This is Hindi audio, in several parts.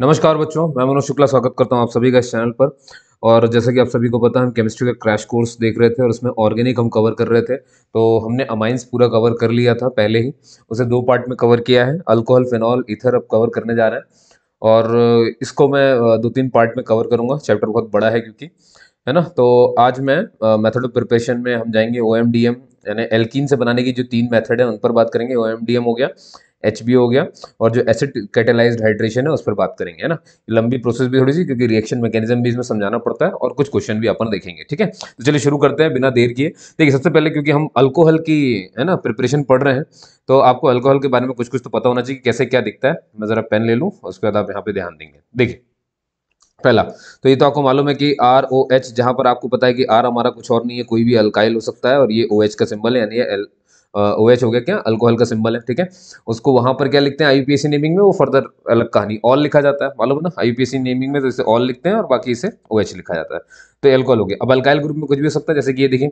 नमस्कार बच्चों मैं मनोज शुक्ला स्वागत करता हूं आप सभी का इस चैनल पर और जैसा कि आप सभी को पता है हम केमिस्ट्री का क्रैश कोर्स देख रहे थे और उसमें ऑर्गेनिक हम कवर कर रहे थे तो हमने अमाइंस पूरा कवर कर लिया था पहले ही उसे दो पार्ट में कवर किया है अल्कोहल फिनॉल इथर अब कवर करने जा रहे हैं और इसको मैं दो तीन पार्ट में कवर करूँगा चैप्टर बहुत बड़ा है क्योंकि है ना तो आज मैं मेथड ऑफ प्रिपरेशन में हम जाएंगे ओ डी एम यानी एल्किन से बनाने की जो तीन मेथड है उन पर बात करेंगे ओ एम डी एम हो गया एच हो गया और जो एसिड कैटेलाइज हाइड्रेशन है उस पर बात करेंगे है ना लंबी प्रोसेस भी थोड़ी सी क्योंकि रिएक्शन मैकेनिज्म भी इसमें समझाना पड़ता है और कुछ क्वेश्चन भी अपन देखेंगे ठीक है तो चलिए शुरू करते हैं बिना देर किए देखिए सबसे पहले क्योंकि हम अल्कोहल की है ना प्रिपरेशन पढ़ रहे हैं तो आपको अल्कोहल के बारे में कुछ कुछ तो पता होना चाहिए कैसे क्या दिखता है मैं ज़रा पेन ले लूँ उसके बाद आप यहाँ पर ध्यान देंगे देखिए पहला तो ये तो आपको मालूम है कि आर ओ एच जहाँ पर आपको पता है कि आर हमारा कुछ और नहीं है कोई भी अल्काइल हो सकता है और ये ओ एच का सिंबल है यानी एल ओ एच हो गया क्या अल्कोहल का सिंबल है ठीक है उसको वहां पर क्या लिखते हैं आईपीएससी नेमिंग में वो फर्दर अलग कहानी ऑल लिखा जाता है मालूम ना आईपीएससी नेमिंग में तो इसे ऑल लिखते हैं और बाकी इसे ओ एच लिखा जाता है तो एल्कोहल हो गया अब अल्काइल ग्रुप में कुछ भी हो सकता है जैसे कि ये देखिए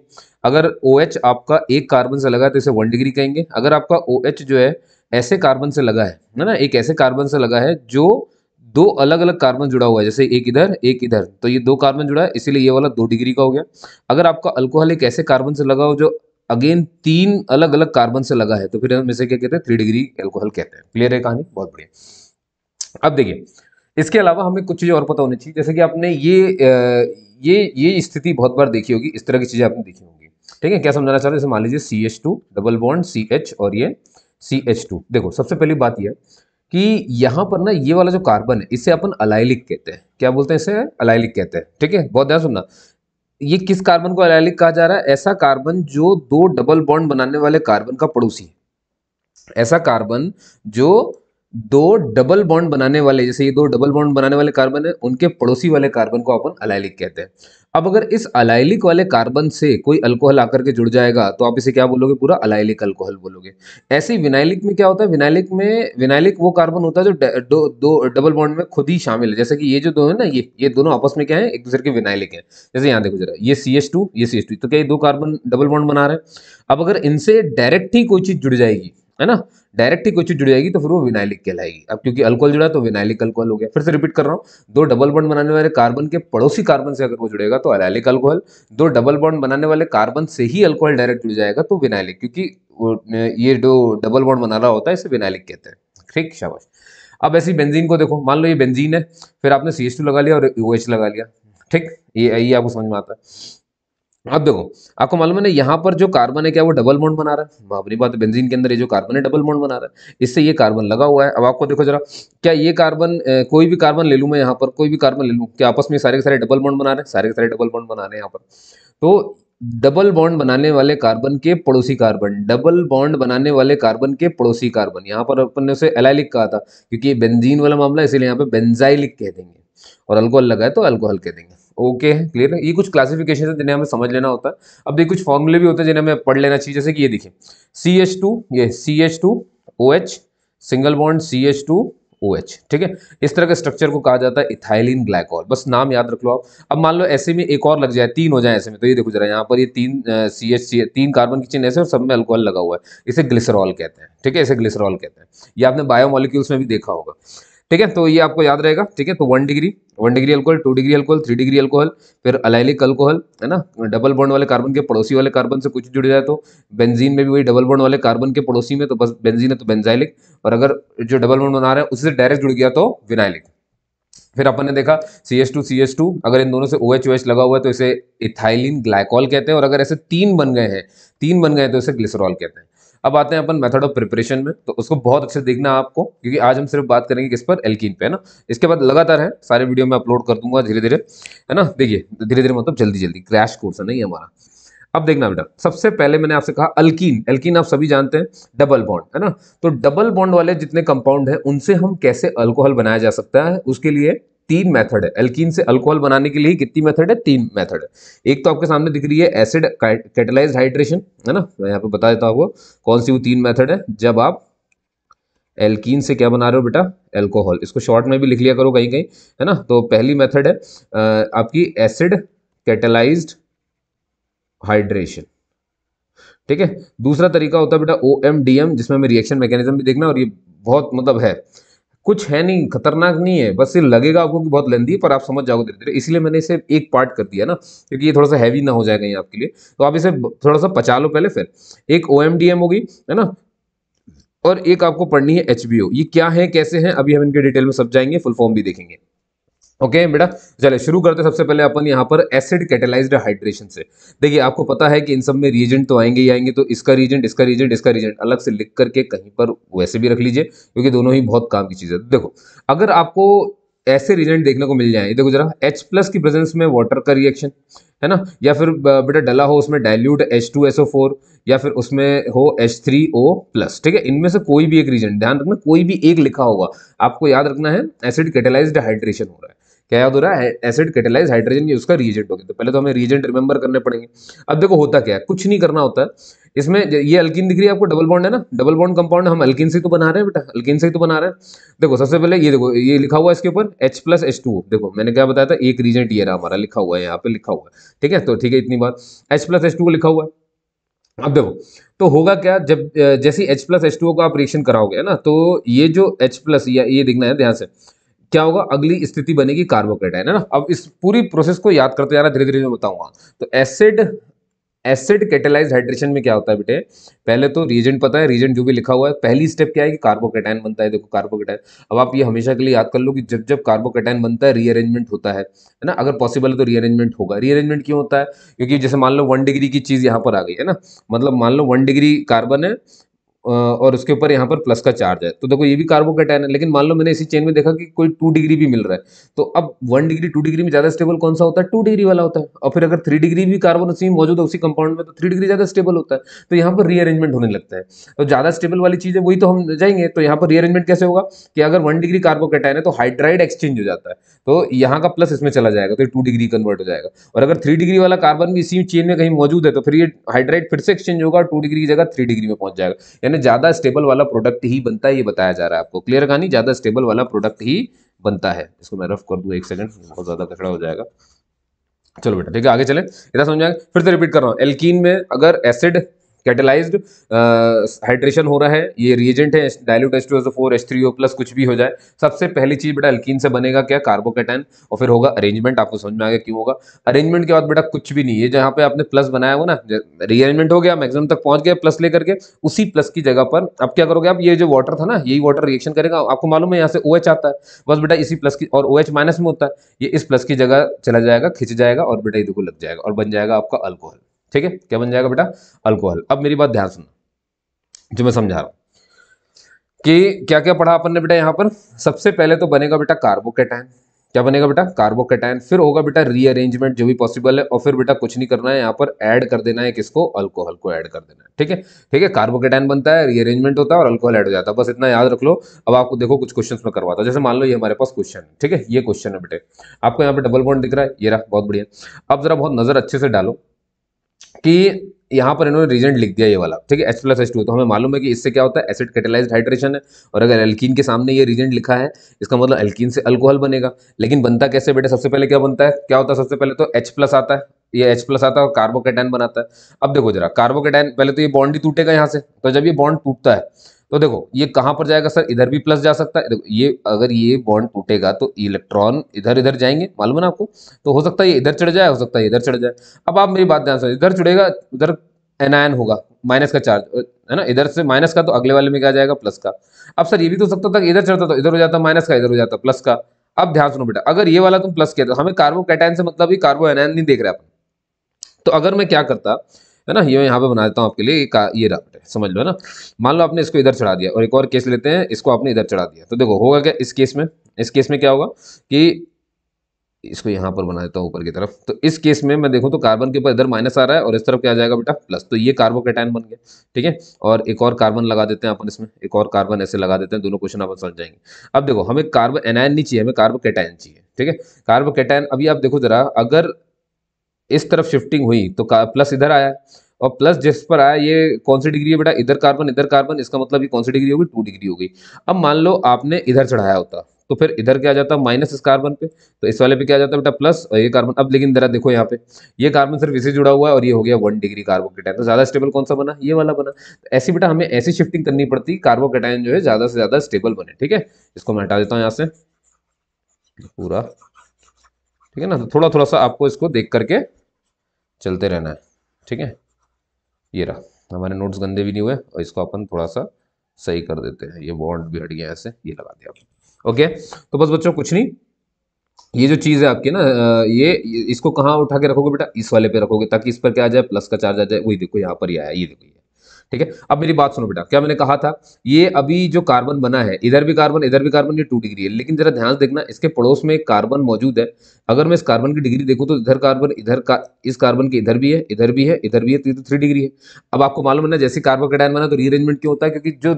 अगर ओ एच आपका एक कार्बन से लगा है तो इसे वन डिग्री कहेंगे अगर आपका ओ एच जो है ऐसे कार्बन से लगा है ना ना एक ऐसे कार्बन से लगा है जो दो अलग अलग कार्बन जुड़ा हुआ है जैसे एक इधर एक इधर तो ये दो कार्बन जुड़ा है इसीलिए ये वाला दो डिग्री का हो गया अगर आपका अल्कोहल एक ऐसे कार्बन से लगा हो जो अगेन तीन अलग अलग कार्बन से लगा है तो फिर हम इसे क्या कहते हैं थ्री डिग्री एल्कोहल कहते हैं क्लियर है कहानी बहुत बढ़िया अब देखिए इसके अलावा हमें कुछ चीज़ें और पता होनी चाहिए जैसे कि आपने ये ये ये स्थिति बहुत बार देखी होगी इस तरह की चीज़ें आपने देखी होंगी ठीक है क्या समझाना चाह रहे हैं जैसे मान लीजिए C H two double bond C H और ये सी एच टू देखो सबसे पहली बात यह कि यहाँ पर ना ये वाला जो कार्बन है इसे अपन अलाइलिक कहते हैं क्या बोलते हैं इसे अलाइलिक कहते हैं ठीक है बहुत ध्यान सुनना ये किस कार्बन को एलाइलिक कहा जा रहा है ऐसा कार्बन जो दो डबल बॉन्ड बनाने वाले कार्बन का पड़ोसी है ऐसा कार्बन जो दो डबल बॉन्ड बनाने वाले जैसे ये दो डबल बॉन्ड बनाने वाले कार्बन है उनके पड़ोसी वाले कार्बन को अपन अलाइलिक कहते हैं अब अगर इस अलाइलिक वाले कार्बन से कोई अल्कोहल आकर के जुड़ जाएगा तो आप इसे क्या बोलोगे पूरा अलाइलिक अल्कोहल बोलोगे ऐसे ही विनाइलिक में क्या होता है विनाइलिक में विनाइलिक वो कार्बन होता है जो दो, दो डबल बॉन्ड में खुद ही शामिल है जैसे कि ये जो दो है ना ये ये दोनों आपस में क्या है एक दूसरे के विनाइलिक है जैसे यहाँ देखो जरा ये सी ये सी तो क्या ये दो कार्बन डबल बॉन्ड बना रहे हैं अब अगर इनसे डायरेक्ट ही कोई चीज जुड़ जाएगी है ना डायरेक्ट ही कोई चीज जुड़ जाएगी तो फिर वो विनाइलिक कहलाएगी अब क्योंकि अल्कोहल जुड़ा तो विनाइलिक अल्कोहल हो गया फिर से रिपीट कर रहा हूँ दो डबल बॉन्ड बनाने वाले कार्बन के पड़ोसी कार्बन से अगर वो जुड़ेगा तो अलैलिक अल्कोहल दो डबल बॉन्ड बनाने वाले कार्बन से ही अल्कोहल डायरेक्ट जुड़ जाएगा तो विनाइलिक क्योंकि ये जो डबल बॉन्ड बना रहा होता है इसे विनाइलिक कहते हैं ठीक शाबाश अब ऐसी बेंजीन को देखो मान लो ये बेंजीन है फिर आपने सी लगा लिया और ओ लगा लिया ठीक ये यही आपको समझ में आता है अब देखो आपको मालूम है ना यहाँ पर जो कार्बन है क्या वो डबल बॉन्ड बना रहा है अपनी बात बेंजीन के अंदर ये जो कार्बन है डबल बॉन्ड बना रहा है इससे ये कार्बन लगा हुआ है अब आपको देखो जरा क्या ये कार्बन कोई भी कार्बन ले लूँ मैं यहाँ पर कोई भी कार्बन ले लूँ क्या आपस में सारे के सारे डबल बॉन्ड बना रहे हैं सारे के सारे डबल बॉन्ड बना रहे हैं यहाँ पर तो डबल बॉन्ड बनाने वाले कार्बन के पड़ोसी कार्बन डबल बॉन्ड बनाने वाले कार्बन के पड़ोसी कार्बन यहाँ पर अपन ने उसे एलाइलिक कहा था क्योंकि ये बेंजीन वाला मामला इसीलिए यहाँ पे बेंजाइलिक कह देंगे और अल्कोहल लगा है तो अल्कोहल कह देंगे ओके है क्लियर है ये कुछ क्लासिफिकेशन है जिन्हें हमें समझ लेना होता है अब देखिए कुछ फॉर्मूले भी होते हैं जिन्हें हमें पढ़ लेना चाहिए जैसे कि ये देखिए सी एच टू ये C H two O H single bond C H two O H ठीक है इस तरह के स्ट्रक्चर को कहा जाता है इथाइलिन ग्लाइकॉल बस नाम याद रख लो आप अब मान लो ऐसे में एक और लग जाए तीन हो जाए ऐसे में तो ये देखो जरा यहाँ पर ये तीन सी एच सी तीन कार्बन की चिन्ह ऐसे और सब में अल्कोहल लगा हुआ है इसे ग्लिसरॉल कहते हैं ठीक है इसे ग्लिसरॉल कहते हैं ये आपने बायोमोलिक्यूल्स में भी देखा होगा ठीक है तो ये आपको याद रहेगा ठीक है तो one degree one degree alcohol two degree alcohol three degree alcohol फिर अलाइलिक अल्कोहल है ना डबल बॉन्ड वाले कार्बन के पड़ोसी वाले कार्बन से कुछ जुड़ जाए तो बेंजीन में भी वही डबल बॉन्ड वाले कार्बन के पड़ोसी में तो बस बेंजीन है तो बेंजाइलिक और अगर जो डबल बॉन्ड बना रहे हैं उससे डायरेक्ट जुड़ गया तो विनाइलिक फिर अपन ने देखा C S two C S two अगर इन दोनों से ओ एच ओ एच लगा हुआ है तो इसे इथाइलिन ग्लाइकॉल कहते हैं और अगर ऐसे तीन बन गए हैं तीन बन गए तो इसे ग्लिसरॉल कहते हैं अब आते हैं अपन मेथड ऑफ प्रिपरेशन में तो उसको बहुत अच्छे देखना आपको क्योंकि आज हम सिर्फ बात करेंगे किस पर एल्किन पे है ना इसके बाद लगातार है सारे वीडियो में अपलोड कर दूंगा धीरे धीरे है ना देखिए धीरे धीरे मतलब जल्दी जल्दी क्रैश कोर्स है नहीं हमारा अब देखना बेटा सबसे पहले मैंने आपसे कहा अल्कीन अल्कीन आप सभी जानते हैं डबल बॉन्ड है ना तो डबल बॉन्ड वाले जितने कंपाउंड है उनसे हम कैसे अल्कोहल बनाया जा सकता है उसके लिए तीन मेथड है एल्कीन से अल्कोहल बनाने के लिए कितनी मेथड है तीन मेथड है एक तो आपके सामने दिख रही है एसिड कैटेलाइज हाइड्रेशन है ना मैं यहाँ पे बता देता हूँ कौन सी वो तीन मेथड है जब आप एल्कीन से क्या बना रहे हो बेटा एल्कोहल इसको शॉर्ट में भी लिख लिया करो कहीं कहीं है ना तो पहली मेथड है आपकी एसिड कैटेलाइज हाइड्रेशन ठीक है दूसरा तरीका होता है बेटा ओ एम डी एम जिसमें हमें रिएक्शन मैकेनिज्म भी देखना और ये बहुत मतलब है कुछ है नहीं खतरनाक नहीं है बस ये लगेगा आपको कि बहुत लेंदी है पर आप समझ जाओगे धीरे धीरे इसलिए मैंने इसे एक पार्ट कर दिया ना क्योंकि ये थोड़ा सा हैवी ना हो जाएगा कहीं आपके लिए तो आप इसे थोड़ा सा पचा लो पहले फिर एक ओ होगी है ना और एक आपको पढ़नी है एच ये क्या है कैसे है अभी हम इनके डिटेल में सब जाएंगे फुल फॉर्म भी देखेंगे ओके okay, बेटा चले शुरू करते सबसे पहले अपन यहाँ पर एसिड कैटेलाइज्ड हाइड्रेशन से देखिए आपको पता है कि इन सब में रिएजेंट तो आएंगे ही आएंगे तो इसका रीजेंट इसका रीजेंट इसका रीजेंट अलग से लिख करके कहीं पर वैसे भी रख लीजिए क्योंकि दोनों ही बहुत काम की चीज़ है देखो अगर आपको ऐसे रिएजेंट देखने को मिल जाए देखो जरा एच प्लस की प्रेजेंस में वाटर का रिएक्शन है ना या फिर बेटा डला हो उसमें डाइल्यूट फोर या फिर उसमें हो H3O प्लस ठीक है इनमें से कोई भी एक रीजन ध्यान रखना कोई भी एक लिखा होगा आपको याद रखना है एसिड कैटेलाइज्ड हाइड्रेशन हो रहा है क्या याद हो रहा है एसिड कैटेलाइज हाइड्रोजन की उसका रिएजेंट हो गया तो पहले तो हमें रिएजेंट रिमेंबर करने पड़ेंगे अब देखो होता क्या है कुछ नहीं करना होता है इसमें ये अल्किन दिख रही है आपको डबल बॉन्ड है ना डबल बॉन्ड कंपाउंड हम अल्किन से तो बना रहे हैं बेटा अल्किन से तो बना रहे हैं देखो सबसे पहले ये देखो ये लिखा हुआ है इसके ऊपर एच प्लस एच टू देखो मैंने क्या बताया था एक रीजेंट ये रहा हमारा लिखा हुआ है यहाँ पे लिखा हुआ है ठीक है तो ठीक है इतनी बात एच प्लस एच टू लिखा हुआ है अब देखो तो होगा क्या जब जैसे एच प्लस एच टू को आप रिएक्शन कराओगे ना तो ये जो एच प्लस ये देखना है ध्यान से क्या होगा अगली स्थिति बनेगी कार्बोक्रेट है ना अब इस पूरी प्रोसेस को याद करते जाना धीरे धीरे मैं बताऊंगा तो एसिड एसिड कैटेलाइज हाइड्रेशन में क्या होता है बेटे पहले तो रीजेंट पता है रीजेंट जो भी लिखा हुआ है पहली स्टेप क्या है कि कार्बोकेटाइन बनता है देखो कार्बोकेटाइन अब आप ये हमेशा के लिए याद कर लो कि जब जब कार्बोकेटाइन बनता है रीअरेंजमेंट होता है है ना अगर पॉसिबल है तो रीअरेंजमेंट होगा रीअरेंजमेंट क्यों होता है क्योंकि जैसे मान लो वन डिग्री की चीज़ यहाँ पर आ गई है ना मतलब मान लो वन डिग्री कार्बन है और उसके ऊपर यहाँ पर प्लस का चार्ज है तो देखो ये भी कार्बोकेटाइन है लेकिन मान लो मैंने इसी चेन में देखा कि कोई टू डिग्री भी मिल रहा है तो अब वन डिग्री टू डिग्री में ज़्यादा स्टेबल कौन सा होता है टू डिग्री वाला होता है और फिर अगर थ्री डिग्री भी कार्बन उसी मौजूद है उसी कंपाउंड में तो थ्री डिग्री ज़्यादा स्टेबल होता है तो यहाँ पर रीअरेंजमेंट होने लगता है तो ज़्यादा स्टेबल वाली चीज़ है वही तो हम जाएंगे तो यहाँ पर रीअरेंजमेंट कैसे होगा कि अगर वन डिग्री कार्बोकेटाइन है तो हाइड्राइड एक्सचेंज हो जाता है तो यहाँ का प्लस इसमें चला जाएगा तो टू डिग्री कन्वर्ट हो जाएगा और अगर थ्री डिग्री वाला कार्बन भी इसी चेन में कहीं मौजूद है तो फिर ये हाइड्राइड फिर से एक्सचेंज होगा टू डिग्री की जगह थ्री डिग्री में पहुंच जाएगा यानी क्लियर ज्यादा स्टेबल वाला प्रोडक्ट ही बनता है ये बताया जा रहा है आपको क्लियर कहानी ज्यादा स्टेबल वाला प्रोडक्ट ही बनता है इसको मैं रफ कर दू एक सेकंड बहुत ज़्यादा कचड़ा हो जाएगा चलो बेटा ठीक है आगे चले इधर समझ आएंगे फिर से रिपीट कर रहा हूँ एल्कीन में अगर एसिड कैटेलाइज्ड हाइड्रेशन हो रहा है ये रिएजेंट है dilute H two S four H three O plus कुछ भी हो जाए सबसे पहली चीज़ बेटा अल्किन से बनेगा क्या कार्बोकेटाइन और फिर होगा अरेंजमेंट आपको समझ में आएगा क्यों होगा अरेंजमेंट के बाद बेटा कुछ भी नहीं है जहाँ पे आपने प्लस बनाया हुआ ना रीअरेंजमेंट हो गया मैक्सिमम तक पहुँच गया प्लस लेकर के उसी प्लस की जगह पर अब क्या करोगे आप ये जो वाटर था ना यही वाटर रिएक्शन करेगा आपको मालूम है यहाँ से ओ OH आता है बस बेटा इसी प्लस की और ओ OH माइनस में होता है ये इस प्लस की जगह चला जाएगा खिंच जाएगा और बेटा इधर को लग जाएगा और बन जाएगा आपका अल्कोहल ठीक है क्या बन जाएगा बेटा अल्कोहल अब मेरी बात ध्यान सुनना जो मैं समझा रहा हूं कि क्या क्या पढ़ा अपन ने बेटा यहाँ पर सबसे पहले तो बनेगा बेटा कार्बोकेटाइन क्या बनेगा बेटा कार्बोकेटाइन फिर होगा बेटा रीअरेंजमेंट जो भी पॉसिबल है और फिर बेटा कुछ नहीं करना है यहाँ पर ऐड कर देना है किसको अल्कोहल को ऐड कर देना है ठीक है ठीक है कार्बोकेटाइन बनता है रीअरेंजमेंट होता है और अल्कोहल ऐड हो जाता है बस इतना याद रख लो अब आपको देखो कुछ क्वेश्चन में करवाता हूँ जैसे मान लो ये हमारे पास क्वेश्चन है ठीक है ये क्वेश्चन है बेटे आपको यहाँ पे डबल बॉन्ड दिख रहा है ये रहा बहुत बढ़िया अब जरा बहुत नजर अच्छे से डालो कि यहाँ पर इन्होंने रीजेंट लिख दिया ये वाला ठीक है एच प्लस एच टू तो हमें मालूम है कि इससे क्या होता है एसिड कैटेलाइज हाइड्रेशन है और अगर एल्कीन के सामने ये रीजेंट लिखा है इसका मतलब एल्कीन से अल्कोहल बनेगा लेकिन बनता कैसे बेटा सबसे पहले क्या बनता है क्या होता है सबसे पहले तो एच प्लस आता है ये एच प्लस आता है और कार्बोकेटाइन बनाता है अब देखो जरा कार्बोकेटाइन पहले तो ये बॉन्ड ही टूटेगा यहाँ से तो जब ये बॉन्ड टूटता है तो देखो ये कहां पर जाएगा सर इधर भी प्लस जा सकता है देखो ये अगर ये बॉन्ड टूटेगा तो इलेक्ट्रॉन इधर इधर जाएंगे मालूम है ना आपको तो हो सकता है ये इधर चढ़ जाए हो सकता है इधर चढ़ जाए अब आप मेरी बात ध्यान से इधर चढ़ेगा उधर एनायन होगा माइनस का चार्ज है ना इधर से माइनस का तो अगले वाले में क्या जाएगा प्लस का अब सर ये भी तो सकता था इधर चढ़ता तो इधर हो जाता माइनस का इधर हो जाता प्लस का अब ध्यान सुनो बेटा अगर ये वाला तुम प्लस किया तो हमें कार्बो कैटाइन से मतलब कार्बो एनायन नहीं देख रहे आप तो अगर मैं क्या करता है ना ये यहाँ पे बना देता हूँ आपके लिए ये राउट है समझ लो है ना मान लो आपने इसको इधर चढ़ा दिया और एक और केस लेते हैं इसको आपने इधर चढ़ा दिया तो देखो होगा क्या इस केस में इस केस में क्या होगा कि इसको यहाँ पर बना देता हूँ ऊपर की तरफ तो इस केस में मैं देखूँ तो कार्बन के ऊपर इधर माइनस आ रहा है और इस तरफ क्या आ जाएगा बेटा प्लस तो ये कार्बोकेटाइन बन गया ठीक है और एक और कार्बन लगा देते हैं अपन इसमें एक और कार्बन ऐसे लगा देते हैं दोनों क्वेश्चन अपन समझ जाएंगे अब देखो हमें कार्बन एनायन नहीं चाहिए हमें कार्बोकेटाइन चाहिए ठीक है कार्बोकेटाइन अभी आप देखो जरा अगर इस तरफ शिफ्टिंग हुई तो प्लस इधर आया और प्लस जिस पर आया ये कौन सी डिग्री है बेटा इधर कार्बन इधर कार्बन इसका मतलब ये कौन सी डिग्री होगी टू डिग्री होगी अब मान लो आपने इधर चढ़ाया होता तो फिर इधर क्या आ जाता माइनस इस कार्बन पे तो इस वाले पे क्या जाता बेटा प्लस और ये कार्बन अब लेकिन जरा देखो यहाँ पे ये कार्बन सिर्फ इसे जुड़ा हुआ है और ये हो गया वन डिग्री कार्बोकेटाइन तो ज़्यादा स्टेबल कौन सा बना ये वाला बना तो ऐसी बेटा हमें ऐसी शिफ्टिंग करनी पड़ती कार्बोकेटाइन जो है ज़्यादा से ज़्यादा स्टेबल बने ठीक है इसको मैं हटा देता हूँ यहाँ से पूरा ठीक है ना तो थोड़ा थोड़ा सा आपको इसको देख करके चलते रहना है ठीक है ये रहा हमारे नोट्स गंदे भी नहीं हुए और इसको अपन थोड़ा सा सही कर देते हैं ये बॉन्ड भी हट गया ऐसे ये लगा दिया आपने ओके तो बस बच्चों कुछ नहीं ये जो चीज़ है आपकी ना ये इसको कहाँ उठा के रखोगे बेटा इस वाले पे रखोगे ताकि इस पर क्या आ जाए प्लस का चार्ज आ जाए वही देखो यहाँ पर ही आया ये देखो ठीक है अब मेरी बात सुनो बेटा क्या मैंने कहा था ये अभी जो कार्बन बना है इधर भी कार्बन इधर भी कार्बन ये टू डिग्री है लेकिन जरा ध्यान देखना इसके पड़ोस में कार्बन मौजूद है अगर मैं इस कार्बन की डिग्री देखूँ तो इधर कार्बन इधर का इस कार्बन के इधर भी है इधर भी है इधर भी है तो थ्री डिग्री तो है अब आपको मालूम है ना जैसे कार्बन कटायन बना तो रीअरेंजमेंट क्यों होता है क्योंकि जो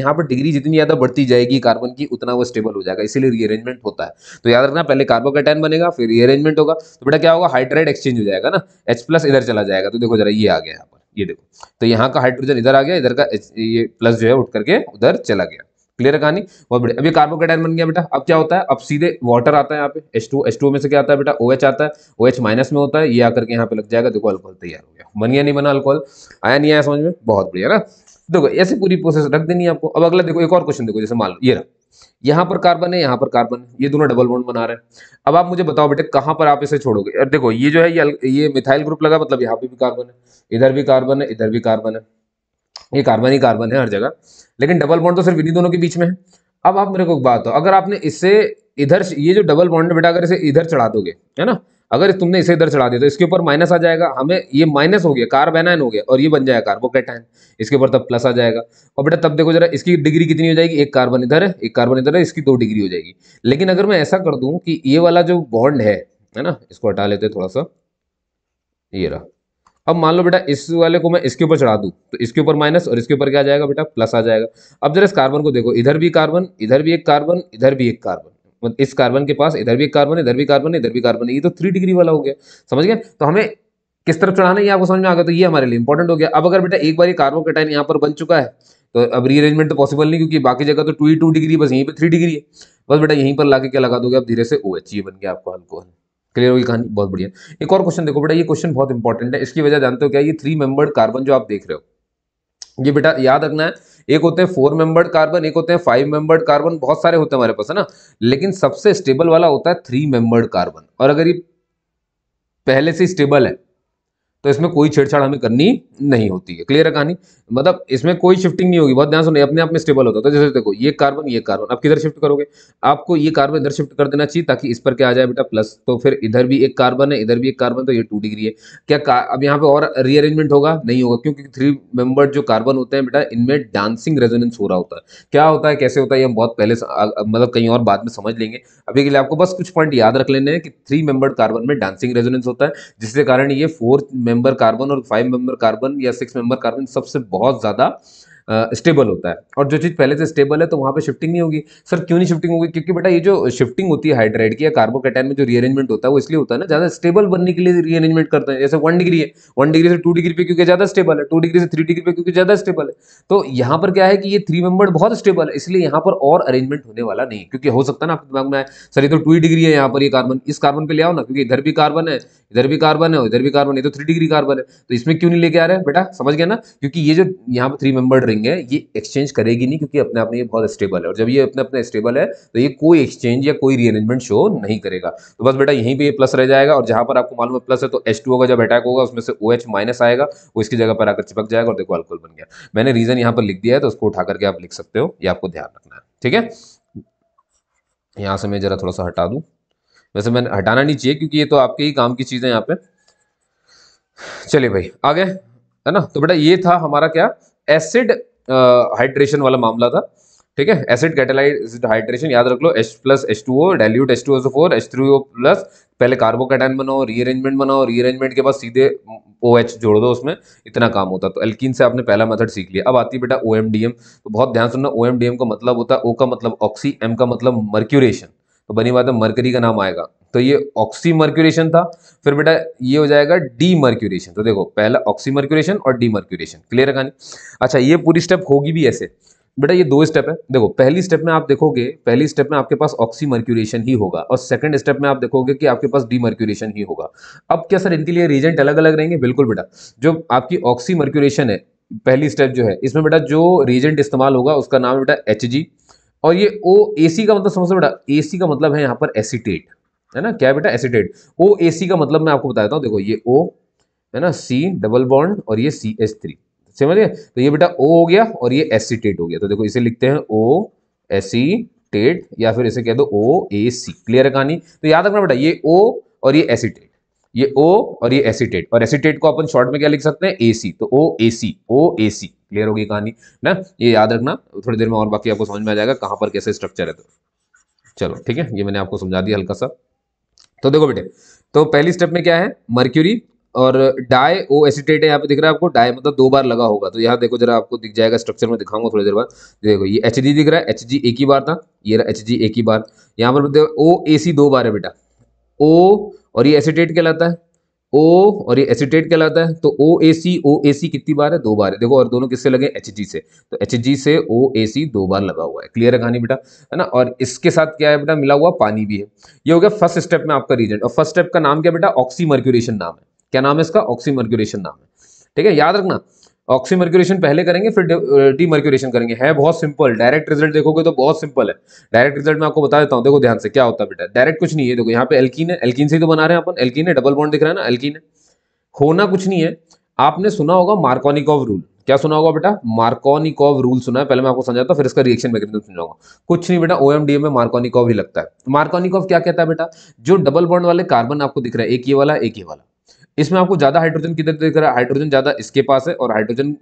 यहाँ पर डिग्री जितनी ज़्यादा बढ़ती जाएगी कार्बन की उतना वो स्टेबल हो जाएगा इसीलिए रीअरेंजमेंट होता है तो याद रखना पहले कार्बन कटायन बनेगा फिर रीअरेंजमेंट होगा तो बेटा क्या होगा हाइड्राइड एक्सचेंज हो जाएगा ना एच प्लस इधर चला जाएगा तो देखो जरा ये आ गया यहाँ पर ये देखो तो यहाँ का हाइड्रोजन इधर आ गया इधर का ये प्लस जो है उठ करके उधर चला गया क्लियर कहानी बहुत बढ़िया अभी ये कार्बोकेटाइन बन गया बेटा अब क्या होता है अब सीधे वाटर आता है यहाँ पे एस टू एस टू में से क्या आता है बेटा ओ OH आता है ओ OH माइनस में होता है ये आकर के यहाँ पे लग जाएगा देखो अल्कोहल तैयार हो गया बन गया नहीं बना अल्कोहल आया नहीं आया समझ में बहुत बढ़िया ना देखो ऐसी पूरी प्रोसेस रख देनी है आपको अब अगला देखो एक और क्वेश्चन देखो जैसे मान लो ये रहा यहां पर कार्बन है यहां पर कार्बन है ये दोनों डबल बॉन्ड बना रहे हैं अब आप मुझे बताओ बेटे कहां पर आप इसे छोड़ोगे और देखो ये जो है ये ये मिथाइल ग्रुप लगा मतलब यहाँ पे भी कार्बन है इधर भी कार्बन है इधर भी कार्बन है ये कार्बन ही कार्बन है हर जगह लेकिन डबल बॉन्ड तो सिर्फ इन्हीं दोनों के बीच में है अब आप मेरे को बात हो अगर आपने इसे इधर ये जो डबल बॉन्ड है बेटा अगर इसे इधर चढ़ा दोगे है ना अगर तुमने इसे इधर चढ़ा दिया तो इसके ऊपर माइनस आ जाएगा हमें ये माइनस हो गया कार्बेनाइन हो गया और ये बन जाएगा कार्बोकेटाइन इसके ऊपर तब प्लस आ जाएगा और बेटा तब देखो जरा इसकी डिग्री कितनी हो जाएगी एक कार्बन इधर है एक कार्बन इधर है इसकी दो डिग्री हो जाएगी लेकिन अगर मैं ऐसा कर दूं कि ये वाला जो बॉन्ड है है ना इसको हटा लेते थोड़ा सा ये रहा अब मान लो बेटा इस वाले को मैं इसके ऊपर चढ़ा दूँ तो इसके ऊपर माइनस और इसके ऊपर क्या आ जाएगा बेटा प्लस आ जाएगा अब जरा इस कार्बन को देखो इधर भी कार्बन इधर भी एक कार्बन इधर भी एक कार्बन इस कार्बन के पास इधर भी एक कार्बन इधर भी कार्बन इधर भी कार्बन ये तो थ्री डिग्री वाला हो गया समझ गया तो हमें किस तरफ चढ़ाना है आपको समझ में आ गया तो ये हमारे लिए इंपॉर्टेंट हो गया अब अगर बेटा एक बार ये कार्बोकेटाइन यहाँ पर बन चुका है तो अब रीअरेंजमेंट तो पॉसिबल नहीं क्योंकि बाकी जगह तो टू टू डिग्री बस यहीं पर थ्री डिग्री है बस बेटा यहीं पर ला के क्या लगा दोगे आप धीरे से ओ एच ये बन गया आपको अल्कोहल क्लियर होगी कहानी बहुत बढ़िया एक और क्वेश्चन देखो बेटा ये क्वेश्चन बहुत इंपॉर्टेंट है इसकी वजह जानते हो क्या ये थ्री मेंबर्ड कार्बन जो आप देख रहे हो ये बेटा याद रखना है एक होते हैं फोर मेंबर्ड कार्बन एक होते हैं फाइव मेंबर्ड कार्बन बहुत सारे होते हैं हमारे पास है ना लेकिन सबसे स्टेबल वाला होता है थ्री मेंबर्ड कार्बन और अगर ये पहले से स्टेबल है तो इसमें कोई छेड़छाड़ हमें करनी नहीं होती है क्लियर है कहानी मतलब इसमें कोई शिफ्टिंग नहीं होगी बहुत ध्यान सुनिए अपने आप में स्टेबल होता है तो जैसे देखो ये कार्बन ये कार्बन आप किधर शिफ्ट करोगे आपको ये कार्बन इधर शिफ्ट कर देना चाहिए ताकि इस पर क्या आ जाए बेटा प्लस तो फिर इधर भी एक कार्बन है इधर भी एक कार्बन तो ये टू डिग्री है क्या अब यहाँ पे और रीअरेंजमेंट होगा नहीं होगा क्योंकि थ्री मेंबर जो कार्बन होते हैं बेटा इनमें डांसिंग रेजोनेंस हो रहा होता है क्या होता है कैसे होता है ये हम बहुत पहले मतलब कहीं और बाद में समझ लेंगे अभी के लिए आपको बस कुछ पॉइंट याद रख लेने हैं कि थ्री मेंबर्ड कार्बन में डांसिंग रेजोनेंस होता है जिसके कारण ये फोर्थ मेंबर कार्बन और फाइव मेंबर कार्बन या सिक्स मेंबर कार्बन सबसे बहुत ज़्यादा स्टेबल होता है और जो चीज़ पहले से स्टेबल है तो वहाँ पे शिफ्टिंग नहीं होगी सर क्यों नहीं शिफ्टिंग होगी क्योंकि बेटा ये जो शिफ्टिंग होती है हाइड्राइड की या कार्बोकेटाइन में जो रीअरेंजमेंट होता है वो इसलिए होता है ना ज़्यादा स्टेबल बनने के लिए रीअरेंजमेंट करते हैं जैसे वन डिग्री है वन डिग्री से टू डिग्री पे क्योंकि ज़्यादा स्टेबल है टू डिग्री से थ्री डिग्री पे क्योंकि ज़्यादा स्टेबल है तो यहाँ पर क्या है कि ये थ्री मेंबर बहुत स्टेबल है इसलिए यहाँ पर और अरेंजमेंट होने वाला नहीं क्योंकि हो सकता है ना आपके दिमाग में सर ये तो टू डिग्री है यहाँ पर ये कार्बन इस कार्बन पर ले आओ ना क्योंकि इधर भी कार्बन है इधर भी कार्बन है इधर भी कार्बन है तो थ्री डिग्री कार्बन है तो इसमें क्यों नहीं लेके आ रहे हैं बेटा समझ गया ना क्योंकि ये जो यहाँ पर थ्री मेंबर्ड रिंग होल्डिंग है ये एक्सचेंज करेगी नहीं क्योंकि अपने आप में ये बहुत स्टेबल है और जब ये अपने अपने स्टेबल है तो ये कोई एक्सचेंज या कोई रीअरेंजमेंट शो नहीं करेगा तो बस बेटा यहीं पर ये प्लस रह जाएगा और जहां पर आपको मालूम है प्लस है तो एच होगा जब अटैक होगा उसमें से ओ OH माइनस आएगा वो इसकी जगह पर आकर चिपक जाएगा और देखो अल्कोहल बन गया मैंने रीजन यहाँ पर लिख दिया है तो उसको उठा करके आप लिख सकते हो ये आपको ध्यान रखना है ठीक है यहाँ से मैं जरा थोड़ा सा हटा दूँ वैसे मैंने हटाना नहीं चाहिए क्योंकि ये तो आपके ही काम की चीज़ है यहाँ पे चलिए भाई आगे है ना तो बेटा ये था हमारा क्या एसिड हाइड्रेशन वाला मामला था ठीक है एसिड कैटेलाइज हाइड्रेशन याद रख लो H plus H two O dilute H two S four H three O plus पहले कार्बोकैटाइन बनाओ रीअरेंजमेंट बनाओ रीअरेंजमेंट के बाद सीधे ओ एच जोड़ दो उसमें इतना काम होता तो एल्किन से आपने पहला मेथड सीख लिया अब आती है बेटा ओ तो बहुत ध्यान सुनना ओ का मतलब होता है ओ का मतलब ऑक्सी एम का मतलब मर्क्यूरेशन तो बनी बात है मर्करी का नाम आएगा तो ये ऑक्सी मर्क्यूरेशन था फिर बेटा ये हो जाएगा डी मर्क्यूरेशन तो देखो पहला ऑक्सी मर्क्यूरेशन और डी मर्क्यूरेशन क्लियर है कहानी अच्छा ये पूरी स्टेप होगी भी ऐसे बेटा ये दो स्टेप है देखो पहली स्टेप में आप देखोगे पहली स्टेप में आपके पास ऑक्सी मर्क्यूरेशन ही होगा और सेकंड स्टेप में आप देखोगे कि आपके पास डी मर्क्यूरेशन ही होगा अब क्या सर इनके लिए रीजेंट अलग अलग रहेंगे बिल्कुल बेटा जो आपकी ऑक्सी मर्क्यूरेशन है पहली स्टेप जो है इसमें बेटा जो रीजेंट इस्तेमाल होगा उसका नाम है बेटा एच और ये ओ ए का मतलब समझो बेटा ए का मतलब है यहाँ पर एसीटेट है ना क्या बेटा एसिटेट ओ ए सी का मतलब मैं आपको बताता हूँ देखो ये ओ है ना सी डबल बॉन्ड और ये सी एस थ्री समझिए तो ये बेटा ओ हो गया और ये एसिटेट हो गया तो देखो इसे लिखते हैं ओ एसिटेट या फिर इसे कह दो ओ ए सी क्लियर है कहानी तो याद रखना बेटा ये ओ और ये एसिटेट ये ओ और ये एसिटेट और एसिटेट को अपन शॉर्ट में क्या लिख सकते हैं ए सी तो ओ A C O A C clear होगी कहानी ना ये याद रखना थोड़ी देर में और बाकी आपको समझ में आ जाएगा कहां पर कैसे स्ट्रक्चर है तो चलो ठीक है ये मैंने आपको समझा दिया हल्का सा तो देखो बेटे तो पहली स्टेप में क्या है मर्क्यूरी और डाय ओ एसिटेट है यहाँ पे दिख रहा है आपको डाय मतलब दो बार लगा होगा तो यहाँ देखो जरा आपको दिख जाएगा स्ट्रक्चर में दिखाऊंगा थोड़ी देर बाद देखो ये एच डी दिख रहा है एच जी एक ही बार था ये रहा एच जी एक ही बार यहाँ पर ओ ए सी दो बार है बेटा ओ और ये एसिटेट कहलाता है ओ और ये एसीटेट कहलाता है तो ओ ए सी ओ ए सी कितनी बार है दो बार है देखो और दोनों किससे लगे एच जी से तो एच जी से ओ ए सी दो बार लगा हुआ है क्लियर है कहानी बेटा है ना और इसके साथ क्या है बेटा मिला हुआ पानी भी है ये हो गया फर्स्ट स्टेप में आपका रीजेंट और फर्स्ट स्टेप का नाम क्या बेटा ऑक्सी मर्क्यूरेशन नाम है क्या नाम है इसका ऑक्सी मर्क्यूरेशन नाम है ठीक है याद रखना ऑक्सीमर्क्यूरेशन पहले करेंगे फिर डी मर्क्यूरेशन करेंगे है बहुत सिंपल डायरेक्ट रिजल्ट देखोगे तो बहुत सिंपल है डायरेक्ट रिजल्ट मैं आपको बता देता हूँ देखो ध्यान से क्या होता है बेटा डायरेक्ट कुछ नहीं है देखो यहाँ पे एल्किन है एल्किन से ही तो बना रहे हैं अपन एल्किन है डबल बॉन्ड दिख रहा है ना एल्किन है होना कुछ नहीं है आपने सुना होगा मार्कोनिकॉव रूल क्या सुना होगा बेटा मार्कोनिकॉव रूल सुना है पहले मैं आपको समझाता हूँ फिर इसका रिएक्शन मैकेनिज्म समझाऊंगा कुछ नहीं बेटा ओएमडीए में मार्कोनिकॉव ही लगता है मार्कोनिकॉव क्या कहता है बेटा जो डबल बॉन्ड वाले कार्बन आपको दिख रहा है एक ये वाला एक ये वाला इसमें आपको ज़्यादा हाइड्रोजन किधर दिख रहा है हाइड्रोजन ज़्यादा इसके पास है और हाइड्रोजन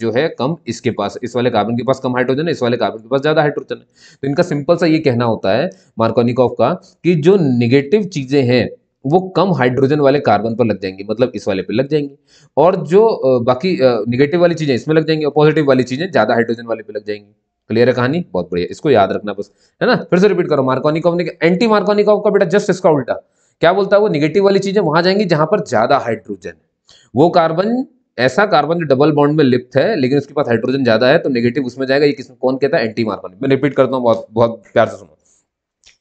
जो है कम इसके पास इस वाले कार्बन के पास कम हाइड्रोजन है इस वाले कार्बन के पास ज़्यादा हाइड्रोजन है तो इनका सिंपल सा ये कहना होता है मार्कोनिकॉफ का कि जो निगेटिव चीज़ें हैं वो कम हाइड्रोजन वाले कार्बन पर लग जाएंगे मतलब इस वाले पे लग जाएंगे और जो बाकी निगेटिव वाली चीज़ें इसमें लग जाएंगी और पॉजिटिव वाली चीज़ें ज़्यादा हाइड्रोजन वाले पे लग जाएंगी क्लियर है कहानी बहुत बढ़िया इसको याद रखना बस है ना फिर से रिपीट करो मार्कोनिकॉफ ने एंटी मार्कोनिकॉफ का बेटा जस्ट इसका उल्टा क्या बोलता है वो निगेटिव वाली चीजें वहां जाएंगी जहां पर ज्यादा हाइड्रोजन है वो कार्बन ऐसा कार्बन जो डबल बॉन्ड में लिप्त है लेकिन उसके पास हाइड्रोजन ज्यादा है तो नेगेटिव उसमें जाएगा ये किसमें कौन कहता है एंटी मार्बल मैं रिपीट करता हूँ बहुत बहुत प्यार से सुनो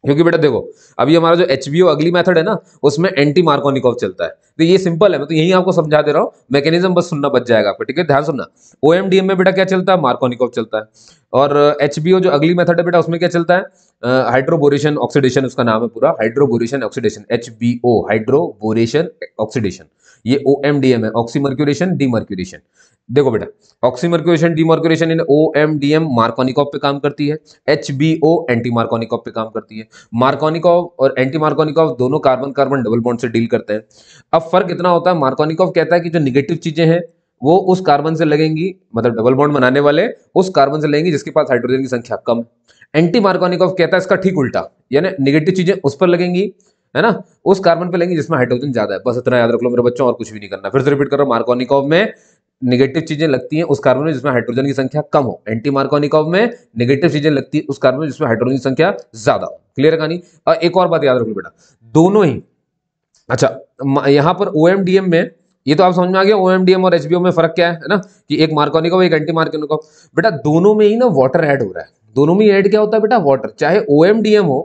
क्योंकि बेटा देखो अभी हमारा जो एच अगली मेथड है ना उसमें एंटी मार्कोनिकॉफ चलता है तो ये सिंपल है मैं तो यही आपको समझा दे रहा हूँ मैकेनिज्म बस सुनना बच जाएगा आपको ठीक है ध्यान सुनना ओ में बेटा क्या चलता है मार्कोनिकॉफ चलता है और एच जो अगली मेथड है बेटा उसमें क्या चलता है हाइड्रोबोरेशन ऑक्सीडेशन उसका नाम है पूरा hydroboration oxidation H B O hydroboration oxidation ये ओ एम डी एम है ऑक्सीमर्क्यूरेशन डीमर्क्यूरेशन देखो बेटा ऑक्सीमर्क्यूरेशन डीमर्क्यूरेशन इन O M D M Markovnikov पे काम करती है H B O anti Markovnikov पे काम करती है मार्कोनिकॉप और एंटी मार्कोनिकॉप दोनों कार्बन कार्बन डबल बॉन्ड से डील करते हैं अब फर्क इतना होता है मार्कोनिकॉप कहता है कि जो निगेटिव चीजें हैं वो उस कार्बन से लगेंगी मतलब डबल बॉन्ड बनाने वाले उस कार्बन से लगेंगी जिसके पास हाइड्रोजन की संख्या कम एंटी मार्कोनिकॉफ कहता है इसका ठीक उल्टा यानी निगेटिव चीजें उस पर लगेंगी है ना उस कार्बन पे लेंगे जिसमें हाइड्रोजन ज्यादा है बस इतना याद रख लो मेरे बच्चों और कुछ भी नहीं करना फिर से रिपीट करो मार्कोनिकॉव में निगेटिव चीजें लगती हैं उस कार्बन में जिसमें हाइड्रोजन की संख्या कम हो एंटी मार्कोनिकॉव में निगेटिव चीजें लगती है उस कार्बन में जिसमें हाइड्रोजन की संख्या ज्यादा हो क्लियर है कहानी एक और बात याद रखो बेटा दोनों ही अच्छा यहां पर ओ में ये तो आप समझ में आ गया ओ और एच में फर्क क्या है ना कि एक मार्कोनिकॉव एक एंटी मार्कोनिकॉव बेटा दोनों में ही ना वाटर ऐड हो रहा है दोनों में ऐड क्या होता है बेटा वाटर चाहे ओ हो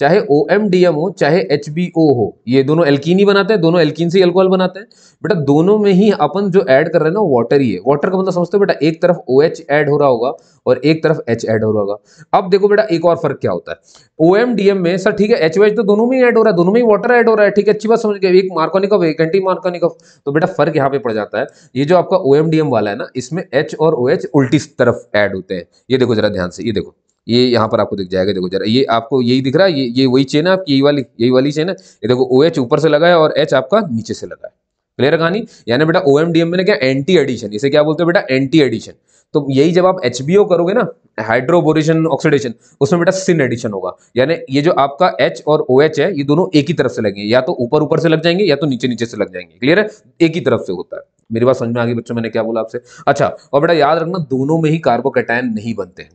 चाहे ओ एम डी एम हो चाहे एच बी ओ हो ये दोनों एल्किन ही बनाते हैं दोनों एल्किन से अल्कोहल बनाते हैं बेटा दोनों में ही अपन जो ऐड कर रहे हैं ना वाटर ही है वाटर का मतलब समझते हो बेटा एक तरफ ओ एच ऐड हो रहा होगा और एक तरफ एच ऐड हो रहा होगा अब देखो बेटा एक और फर्क क्या होता है ओ एम डी एम में सर ठीक है एच वेच तो दोनों में ही ऐड हो रहा है दोनों में ही वाटर ऐड हो रहा है ठीक है अच्छी बात समझ गए एक मार्कोनिकव एक एंटी मार्कोनिकव तो बेटा फर्क यहाँ पे पड़ जाता है ये जो आपका ओ एम डी एम वाला है ना इसमें एच और ओ OH एच उल्टी तरफ ऐड होते हैं ये देखो जरा ध्यान से ये देखो ये यहाँ पर आपको दिख जाएगा देखो जरा ये आपको यही दिख रहा है ये ये वही चेन है आपकी यही वाली यही वाली चेन है ये देखो ओ एच ऊपर से लगा है और एच आपका नीचे से लगा है क्लियर कहानी यानी बेटा ओ एम डी एम में क्या एंटी एडिशन इसे क्या बोलते हैं बेटा एंटी एडिशन तो यही जब आप एच बी ओ करोगे ना हाइड्रोबोरेशन ऑक्सीडेशन उसमें बेटा सिन एडिशन होगा यानी ये जो आपका एच और ओ एच है ये दोनों एक ही तरफ से लगेंगे या तो ऊपर ऊपर से लग जाएंगे या तो नीचे नीचे से लग जाएंगे क्लियर है एक ही तरफ से होता है मेरी बात समझ में आ गई बच्चों मैंने क्या बोला आपसे अच्छा और बेटा याद रखना दोनों में ही कार्बोकेटाइन नहीं बनते हैं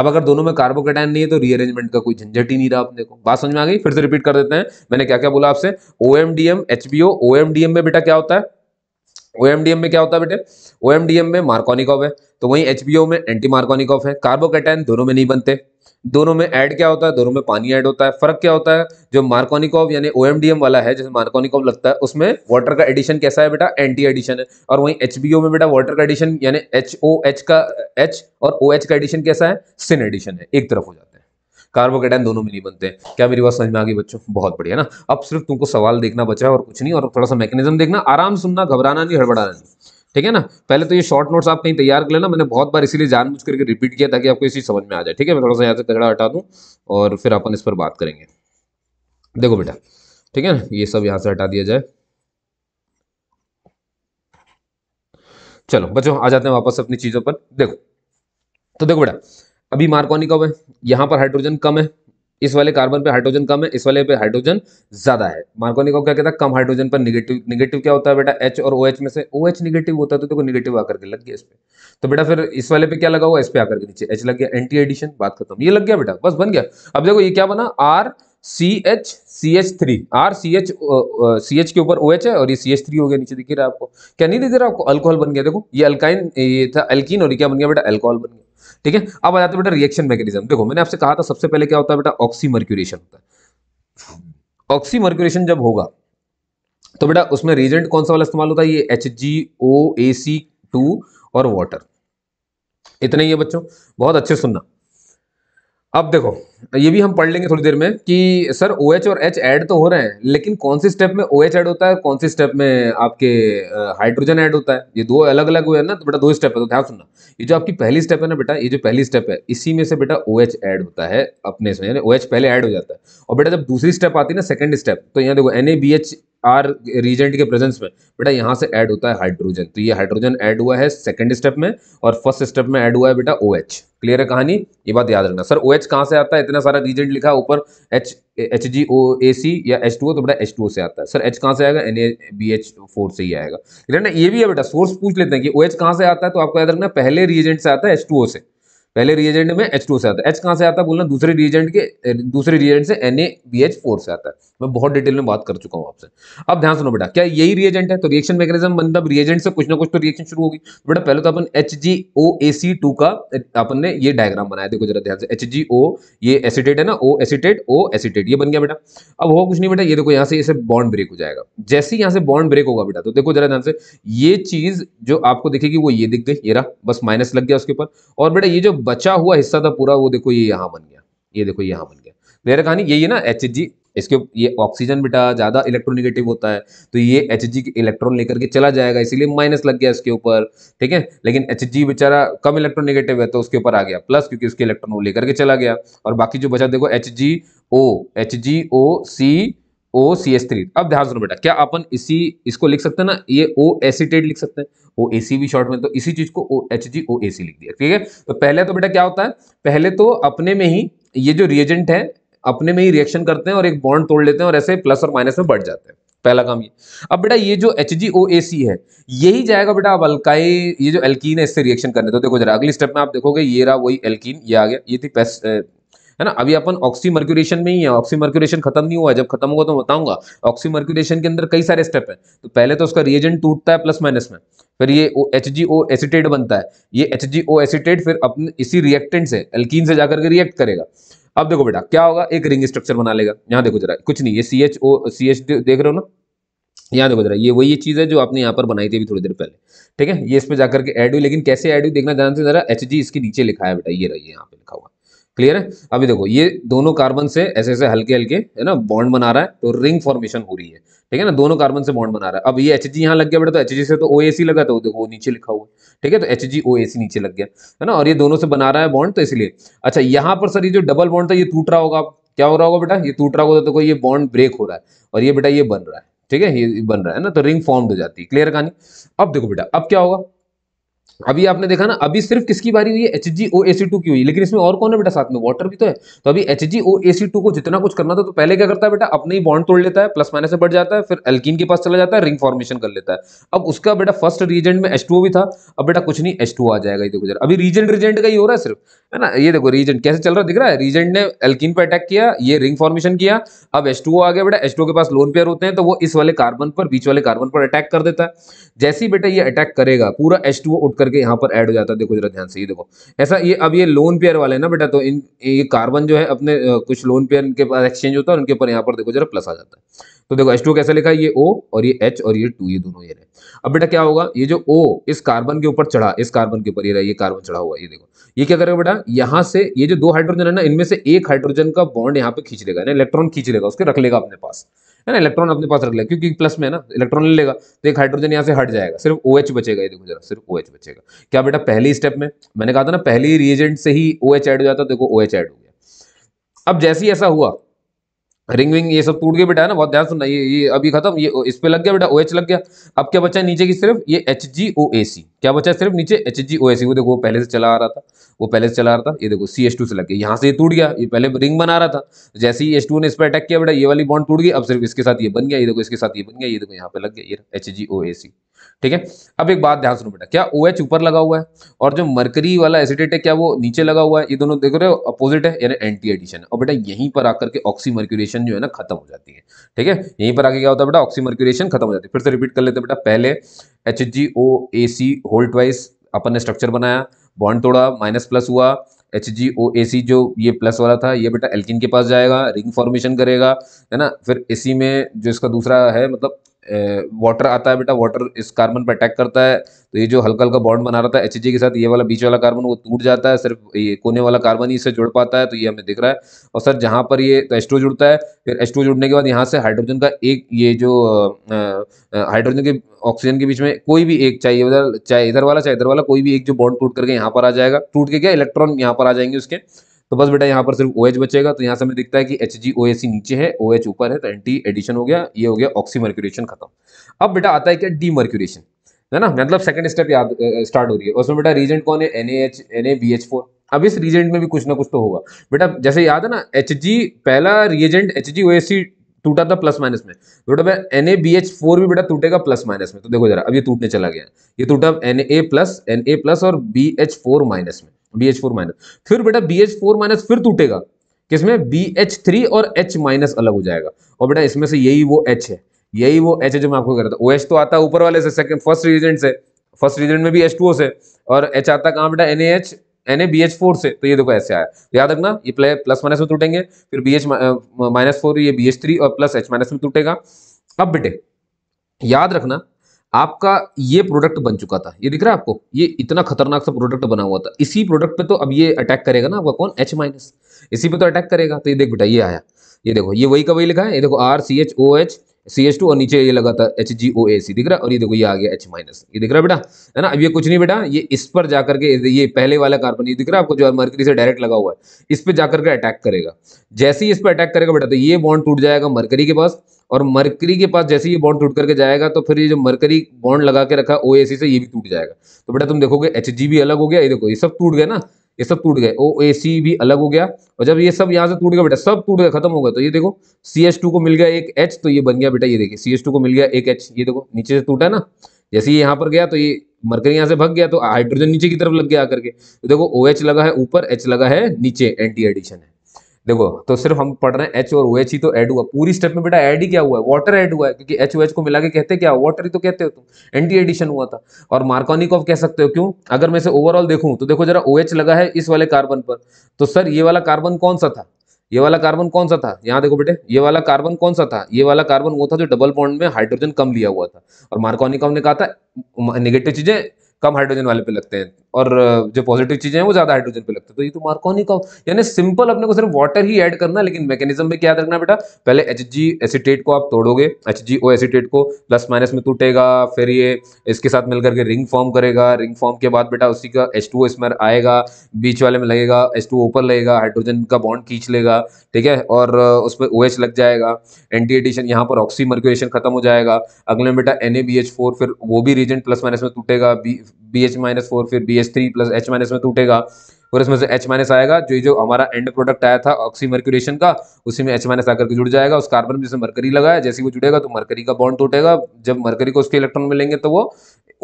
अब अगर दोनों में कार्बोकेटाइन नहीं है तो रीअरेंजमेंट का कोई झंझट ही नहीं रहा अपने को बात समझ में आ गई फिर से रिपीट कर देते हैं मैंने क्या क्या बोला आपसे O M D M H B O O M D M में बेटा क्या होता है ओ एम डी एम में क्या होता है बेटे ओ एम डी एम में मार्कोनिकॉफ है तो वहीं एच बी ओ में एंटी मार्कोनिकॉफ है कार्बोकेटाइन दोनों में नहीं बनते दोनों में ऐड क्या होता है दोनों में पानी ऐड होता है फर्क क्या होता है जो मार्कोनिकॉव यानी ओ वाला है जैसे मार्कोनिकॉव लगता है उसमें वाटर का एडिशन कैसा है बेटा एंटी एडिशन है और वहीं एच में बेटा वाटर का एडिशन यानी एच का एच और ओ एच का एडिशन कैसा है सिन एडिशन है एक तरफ हो जाता है कार्बोकेटाइन दोनों में नहीं बनते क्या मेरी बात समझ में आ गई बच्चों बहुत बढ़िया ना अब सिर्फ तुमको सवाल देखना बचा है और कुछ नहीं और थोड़ा सा मैकेनिज्म देखना आराम सुनना घबराना नहीं हड़बड़ाना नहीं ठीक है ना पहले तो ये शॉर्ट नोट्स आप कहीं तैयार कर लेना मैंने बहुत बार इसीलिए जानबूझ करके रिपीट किया ताकि आपको इसी समझ में आ जाए ठीक है मैं थोड़ा सा यहाँ से तगड़ा हटा दूँ और फिर अपन इस पर बात करेंगे देखो बेटा ठीक है ना ये सब यहाँ से हटा दिया जाए चलो बच्चों आ जाते हैं वापस अपनी चीज़ों पर देखो तो देखो बेटा अभी मार्कोनी कब है यहां पर हाइड्रोजन कम है इस वाले कार्बन पे हाइड्रोजन कम है इस वाले पे हाइड्रोजन ज्यादा है मार्कोनी को क्या कहता है कम हाइड्रोजन पर निगेटिव निगेटिव क्या होता है बेटा एच और ओ OH में से ओ OH निगेटिव होता है तो देखो निगेटिव आकर के लग गया इस पर तो बेटा फिर इस वाले पे क्या लगा हुआ इस पे आकर के नीचे एच लग गया एंटी एडिशन बात खत्म ये लग गया बेटा बस बन गया अब देखो ये क्या बना R C H C H three R C H C H के ऊपर ओ OH एच है और ये सी एच थ्री हो गया नीचे दिख रहा है आपको क्या नहीं दिख रहा आपको अल्कोहल बन गया देखो ये अल्काइन ये था एल्किन और ये क्या बन गया बेटा अल्कोहल बन गया ठीक है अब आ जाते बेटा रिएक्शन मैकेनिज्म देखो मैंने आपसे कहा था सबसे पहले क्या होता है बेटा ऑक्सी मर्क्यूरेशन होता है ऑक्सी मर्क्यूरेशन जब होगा तो बेटा उसमें रीजेंट कौन सा वाला इस्तेमाल होता है ये H G O A C two और वाटर इतना ही है बच्चों बहुत अच्छे सुनना अब देखो ये भी हम पढ़ लेंगे थोड़ी देर में कि सर ओ OH एच और एच ऐड तो हो रहे हैं लेकिन कौन सी स्टेप में ओ OH एच ऐड होता है कौन सी स्टेप में आपके हाइड्रोजन ऐड होता है ये दो अलग अलग हुए हैं ना तो बेटा दो स्टेप है तो ध्यान सुनना ये जो आपकी पहली स्टेप है ना बेटा ये जो पहली स्टेप है इसी में से बेटा ओ OH एच ऐड होता है अपने इसमें ओ OH पहले ऐड हो जाता है और बेटा जब दूसरी स्टेप आती है ना सेकेंड स्टेप तो यहाँ देखो N A B H R reagent के प्रेजेंस में बेटा यहाँ से ऐड होता है हाइड्रोजन तो ये हाइड्रोजन ऐड हुआ है सेकंड स्टेप में और फर्स्ट स्टेप में ऐड हुआ है बेटा ओ OH. क्लियर है कहानी ये बात याद रखना सर ओ OH कहाँ से आता है इतना सारा रीजेंट लिखा ऊपर H H G O A सी या एच टू ओ तो बेटा एच टू ओ से आता है सर एच कहाँ से आएगा N A B H four से ही आएगा क्लियर ना ये भी है बेटा सोर्स पूछ लेते हैं कि ओ OH कहाँ से आता है तो आपको याद रखना पहले रीजेंट से आता है एच टू ओ से पहले रिएजेंट में एच से आता है एच कहाँ से आता है बोलना दूसरे रिएजेंट के दूसरे रिएजेंट से एन से आता है मैं बहुत डिटेल में बात कर चुका हूँ आपसे अब ध्यान सुनो बेटा क्या यही रिएजेंट है तो रिएक्शन मैकेनिज्म मतलब रिएजेंट से कुछ ना कुछ तो रिएक्शन शुरू होगी बेटा पहले तो अपन एच जी का अपन ने ये डायग्राम बनाया देखो जरा ध्यान से एच ये एसिडेट है ना ओ एसिडेट ओ एसिडेट ये बन गया बेटा अब हो कुछ नहीं बेटा ये देखो यहाँ से इसे बॉन्ड ब्रेक हो जाएगा जैसे यहाँ से बॉन्ड ब्रेक होगा बेटा तो देखो जरा ध्यान से ये चीज जो आपको दिखेगी वो ये दिख गई ये रहा बस माइनस लग गया उसके ऊपर और बेटा ये जो बचा हुआ हिस्सा था पूरा वो देखो ये यहाँ बन गया ये देखो यहाँ बन गया मेरा कहानी यही है ना एच इसके ये ऑक्सीजन बेटा ज़्यादा इलेक्ट्रोनिगेटिव होता है तो ये एच जी इलेक्ट्रॉन लेकर के चला जाएगा इसीलिए माइनस लग गया इसके ऊपर ठीक है लेकिन एच जी बेचारा कम इलेक्ट्रोनिगेटिव है तो उसके ऊपर आ गया प्लस क्योंकि उसके इलेक्ट्रॉन वो लेकर के चला गया और बाकी जो बचा देखो H G O H G O C O C S three अब ध्यान सुनो बेटा क्या अपन इसी इसको लिख सकते हैं ना ये ओ एसीटेट लिख सकते हैं ओ ए सी भी शॉर्ट में तो इसी चीज को ओ एच जी ओ ए सी लिख दिया ठीक है तो पहले तो बेटा क्या होता है पहले तो अपने में ही ये जो रिएजेंट है अपने में ही रिएक्शन करते हैं और एक बॉन्ड तोड़ लेते हैं और ऐसे प्लस और माइनस में बढ़ जाते हैं पहला काम ये अब बेटा ये जो एच जी ओ ए सी है यही जाएगा बेटा अब अल्काई ये जो एल्कीन है इससे रिएक्शन करने तो देखो जरा अगली स्टेप में आप देखोगे ये रहा वही एल्कीन ये आ गया ये थी है ना अभी अपन ऑक्सी मर्क्यूरेशन में ही है ऑक्सी मर्क्यूरेशन खत्म नहीं हुआ है जब खत्म होगा तो बताऊंगा ऑक्सी मर्क्यूरेशन के अंदर कई सारे स्टेप है तो पहले तो उसका रिएजेंट टूटता है प्लस माइनस में फिर ये एच जी ओ एसिटेट बनता है ये एच जी ओ एसिटेट फिर अपने इसी रिएक्टेंट से एल्किन से जाकर के रिएक्ट करेगा अब देखो बेटा क्या होगा एक रिंग स्ट्रक्चर बना लेगा यहाँ देखो जरा कुछ नहीं ये सी एच ओ सी एच देख रहे हो ना यहाँ देखो जरा ये वही चीज़ है जो आपने यहाँ पर बनाई थी अभी थोड़ी देर पहले ठीक है ये इस पर जाकर के एड हुई लेकिन कैसे एड हुई देखना जानते जरा एच जी इसके नीचे लिखा है बेटा ये रही यहाँ पे लिखा हुआ क्लियर है अभी देखो ये दोनों कार्बन से ऐसे ऐसे हल्के हल्के है ना बॉन्ड बना रहा है तो रिंग फॉर्मेशन हो रही है ठीक है ना दोनों कार्बन से बॉन्ड बना रहा है अब ये एच जी यहाँ लग गया बेटा तो एच जी से तो ओ ए सी लगा तो देखो नीचे लिखा हुआ है ठीक है तो एच जी ओ ए सी नीचे लग गया है ना और ये दोनों से बना रहा है बॉन्ड तो इसलिए अच्छा यहाँ पर सर ये जो डबल बॉन्ड था ये टूट रहा होगा क्या हो रहा होगा बेटा ये टूट रहा होगा तो देखो ये बॉन्ड ब्रेक हो रहा है और ये बेटा ये बन रहा है ठीक है ये बन रहा है ना तो रिंग फॉर्म्ड हो जाती है क्लियर कहानी अब देखो बेटा अब क्या होगा अभी आपने देखा ना अभी सिर्फ किसकी बारी हुई है H G O A C to की हुई लेकिन इसमें और कौन है बेटा साथ में वाटर भी तो है तो अभी H G O A C to को जितना कुछ करना था तो पहले क्या करता है बेटा अपने ही बॉन्ड तोड़ लेता है प्लस माइनस से बढ़ जाता है फिर एल्किन के पास चला जाता है रिंग फॉर्मेशन कर लेता है अब उसका बेटा फर्स्ट रीजेंट में एच भी था अब बेटा कुछ नहीं एच टू आ जाएगा ये देखो जरा अभी रीजेंट रीजेंट का ही हो रहा है सिर्फ है ना ये देखो रीजेंट कैसे चल रहा है दिख रहा है रीजेंट ने एल्किन पर अटैक किया ये रिंग फॉर्मेशन किया अब एच टू आ गया बेटा एच टू के पास लोन पेयर होते हैं तो वो इस वाले कार्बन पर बीच वाले कार्बन पर अटैक कर देता है जैसे ही बेटा ये अटैक करेगा पूरा एच टू उठ करके यहाँ पर ऐड हो जाता है देखो जरा ध्यान से ये देखो ऐसा ये अब ये लोन पेयर वाले ना बेटा तो इन ये कार्बन जो है अपने कुछ लोन पेयर इनके पास एक्सचेंज होता है उनके ऊपर यहाँ पर देखो जरा प्लस आ जाता है तो देखो H2 कैसे लिखा है ये O और ये H और ये टू ये दोनों ये रहे अब बेटा क्या होगा ये जो O इस कार्बन के ऊपर चढ़ा इस कार्बन के ऊपर ये रहा ये कार्बन चढ़ा हुआ ये देखो ये क्या करेगा बेटा यहाँ से ये जो दो हाइड्रोजन है ना इनमें से एक हाइड्रोजन का बॉन्ड यहाँ पे खींच लेगा इलेक्ट्रॉन खींच लेगा उसके रख लेगा अपने पास है ना इलेक्ट्रॉन अपने पास रख लेगा क्योंकि प्लस में है ना इलेक्ट्रॉन ले लेगा तो एक हाइड्रोजन यहाँ से हट जाएगा सिर्फ ओ OH बचेगा ये देखो जरा सिर्फ ओ OH बचेगा क्या बेटा पहली स्टेप में मैंने कहा था ना पहली रिएजेंट से ही ओ OH ऐड हो जाता तो देखो ओ OH ऐड हो गया अब जैसे ही ऐसा हुआ रिंग विंग ये सब टूट गया बेटा है ना बहुत ध्यान सुनना ये ये अभी खत्म ये इस पे लग गया बेटा ओ एच लग गया अब क्या बचा है नीचे की सिर्फ ये एच जी ओ ए सी क्या बचा है सिर्फ नीचे एच जी ओ ए सी वो देखो वो पहले से चला आ रहा था वो पहले से चला आ रहा था ये देखो सी एस टू से लग गया यहाँ से ये टूट गया ये पहले रिंग बना रहा था जैसे ही एस टू ने इस पर अटैक किया बेटा ये वाली बॉन्ड टूट गई अब सिर्फ इसके साथ ये बन गया ये देखो इसके साथ ये बन गया ये देखो यहाँ पे लग गया ये एच जी ओ ए सी ठीक है अब एक बात ध्यान सुनो बेटा क्या ओ OH ऊपर लगा हुआ है और जो मरकरी वाला एसिडेट है क्या वो नीचे लगा हुआ है ये दोनों देख रहे हो अपोजिट है यानी एंटी एडिशन है और बेटा यहीं पर आकर के ऑक्सी जो है ना खत्म हो जाती है ठीक है यहीं पर आके क्या होता है बेटा ऑक्सी खत्म हो जाती है फिर से रिपीट कर लेते हैं बेटा पहले H G O A C hold wise अपन ने स्ट्रक्चर बनाया बॉन्ड तोड़ा माइनस प्लस हुआ H G O A C जो ये प्लस वाला था ये बेटा एल्किन के पास जाएगा रिंग फॉर्मेशन करेगा है ना फिर ए सी में जो इसका दूसरा है मतलब वाटर आता है बेटा वाटर इस कार्बन पर अटैक करता है तो ये जो हल्का हल्का बॉन्ड बना रहा था एच के साथ ये वाला बीच वाला कार्बन वो टूट जाता है सिर्फ ये कोने वाला कार्बन ही इससे जुड़ पाता है तो ये हमें दिख रहा है और सर जहाँ पर ये तो एस्ट्रो जुड़ता है फिर एस्ट्रो जुड़ने के बाद यहाँ से हाइड्रोजन का एक ये जो हाइड्रोजन के ऑक्सीजन के बीच में कोई भी एक चाहिए उधर चाहे इधर वाला चाहे इधर वाला कोई भी एक जो बॉन्ड टूट करके यहाँ पर आ जाएगा टूट के क्या इलेक्ट्रॉन यहाँ पर आ जाएंगे उसके तो बस बेटा यहाँ पर सिर्फ ओ OH बचेगा तो यहाँ से हमें दिखता है कि एच जी ओ एस नीचे है ओ OH एच ऊपर है तो एंटी एडिशन हो गया ये हो गया ऑक्सी मर्क्यूरेशन खत्म अब बेटा आता है क्या डी मर्क्यूरेशन है ना मतलब सेकंड स्टेप याद स्टार्ट हो रही है उसमें बेटा रीजेंट कौन है N A H N A B H four अब इस रीजेंट में भी कुछ ना कुछ तो होगा बेटा जैसे याद है ना एच जी पहला reagent H G O S C टूटा था प्लस माइनस में तो बेटा N A B H four भी बेटा टूटेगा प्लस माइनस में तो देखो जरा अब ये टूटने चला गया ये टूटा N A plus N A plus और बी एच फोर माइनस में बी एच फोर माइनस फिर बेटा बी एच फोर माइनस फिर टूटेगा किसमें बी एच थ्री और एच माइनस अलग हो जाएगा और बेटा इसमें से यही वो एच है यही वो एच है जो मैं आपको कह रहा था ओ एच तो आता है ऊपर वाले से सेकंड फर्स्ट रीजेंट से फर्स्ट रीजेंट में भी एच टू ओ से और एच आता कहाँ बेटा N A H N A B H four से तो ये देखो ऐसे आया तो याद रखना ये प्लस माइनस में टूटेंगे फिर बी एच माइनस फोर ये बी एच थ्री और प्लस एच माइनस में टूटेगा अब बेटे याद रखना आपका ये प्रोडक्ट बन चुका था ये दिख रहा है आपको ये इतना खतरनाक सा प्रोडक्ट बना हुआ था इसी प्रोडक्ट पे तो अब ये अटैक करेगा ना आपका कौन एच माइनस इसी पे तो अटैक करेगा तो ये देख बेटा ये आया ये देखो ये वही का वही लिखा है ये देखो R C H O H C H two और नीचे ये लगा था एच जी ओ ए सी दिख रहा है और ये देखो ये आ गया एच माइनस ये दिख रहा है बेटा है ना अब ये कुछ नहीं बेटा ये इस पर जाकर के ये पहले वाला कार्बन ये दिख रहा है आपको जो है मरकरी से डायरेक्ट लगा हुआ है इस पर जाकर के अटैक करेगा जैसे ही इस पर अटैक करेगा बेटा तो ये बॉन्ड टूट जाएगा मरकरी के पास और मरकरी के पास जैसे ये बॉन्ड टूट करके जाएगा तो फिर ये जो मरकरी बॉन्ड लगा के रखा ओ ए सी से ये भी टूट जाएगा तो बेटा तुम देखोगे एच जी भी अलग हो गया ये देखो ये सब टूट गया ना ये सब टूट गए ओ ए सी भी अलग हो गया और जब ये सब यहाँ से टूट गया बेटा सब टूट गया खत्म हो गया तो ये देखो सी एच टू को मिल गया एक एच तो ये बन गया बेटा ये देखिए सी एच टू को मिल गया एक एच ये देखो नीचे से टूटा ना जैसे ये यहाँ पर गया तो ये मरकर यहाँ से भग गया तो हाइड्रोजन नीचे की तरफ लग गया आकर के तो देखो ओ OH एच लगा है ऊपर एच लगा है नीचे एंटी एडिशन है देखो तो सिर्फ हम पढ़ रहे हैं एच और ओ एच ही तो ऐड हुआ पूरी स्टेप में बेटा ऐड ही क्या हुआ है वाटर ऐड हुआ है क्योंकि एच ओ एच को मिला के कहते क्या वाटर ही तो कहते हो तुम एंटी एडिशन हुआ था और मार्कोनिक ऑफ कह सकते हो क्यों अगर मैं इसे ओवरऑल देखूं तो देखो जरा ओ OH लगा है इस वाले कार्बन पर तो सर ये वाला कार्बन कौन सा था ये वाला कार्बन कौन सा था यहाँ देखो बेटे ये वाला कार्बन कौन सा था ये वाला कार्बन वो था जो डबल बॉन्ड में हाइड्रोजन कम लिया हुआ था और मार्कोनिकॉफ ने कहा था नेगेटिव चीजें कम हाइड्रोजन वाले पे लगते हैं और जो पॉजिटिव चीज़ें हैं वो ज़्यादा हाइड्रोजन पे लगते हैं तो ये तो मार्कोनी का यानी सिंपल अपने को सिर्फ वाटर ही ऐड करना लेकिन मैकेनिज्म में क्या रखना बेटा पहले एच जी एसीटेट को आप तोड़ोगे एच जी ओ एसीटेट को प्लस माइनस में टूटेगा फिर ये इसके साथ मिलकर के रिंग फॉर्म करेगा रिंग फॉर्म के बाद बेटा उसी का एच टू इसमें आएगा बीच वाले में लगेगा एच टू ऊपर लगेगा हाइड्रोजन का बॉन्ड खींच लेगा ठीक है और उस पर ओ एच लग जाएगा एंटी एडिशन यहाँ पर ऑक्सी खत्म हो जाएगा अगले में बेटा N A B H four फिर वो भी रीजन प्लस माइनस में टूटेगा B B H minus four फिर B H three plus H minus में टूटेगा और इसमें से एच माइनस आएगा जो जो हमारा एंड प्रोडक्ट आया था ऑक्सी का उसी में एच माइनस आकर के जुड़ जाएगा उस कार्बन में जैसे मरकरी लगा है जैसे वो जुड़ेगा तो मरकरी का बॉन्ड टूटेगा जब मरकरी को उसके इलेक्ट्रॉन मिलेंगे तो वो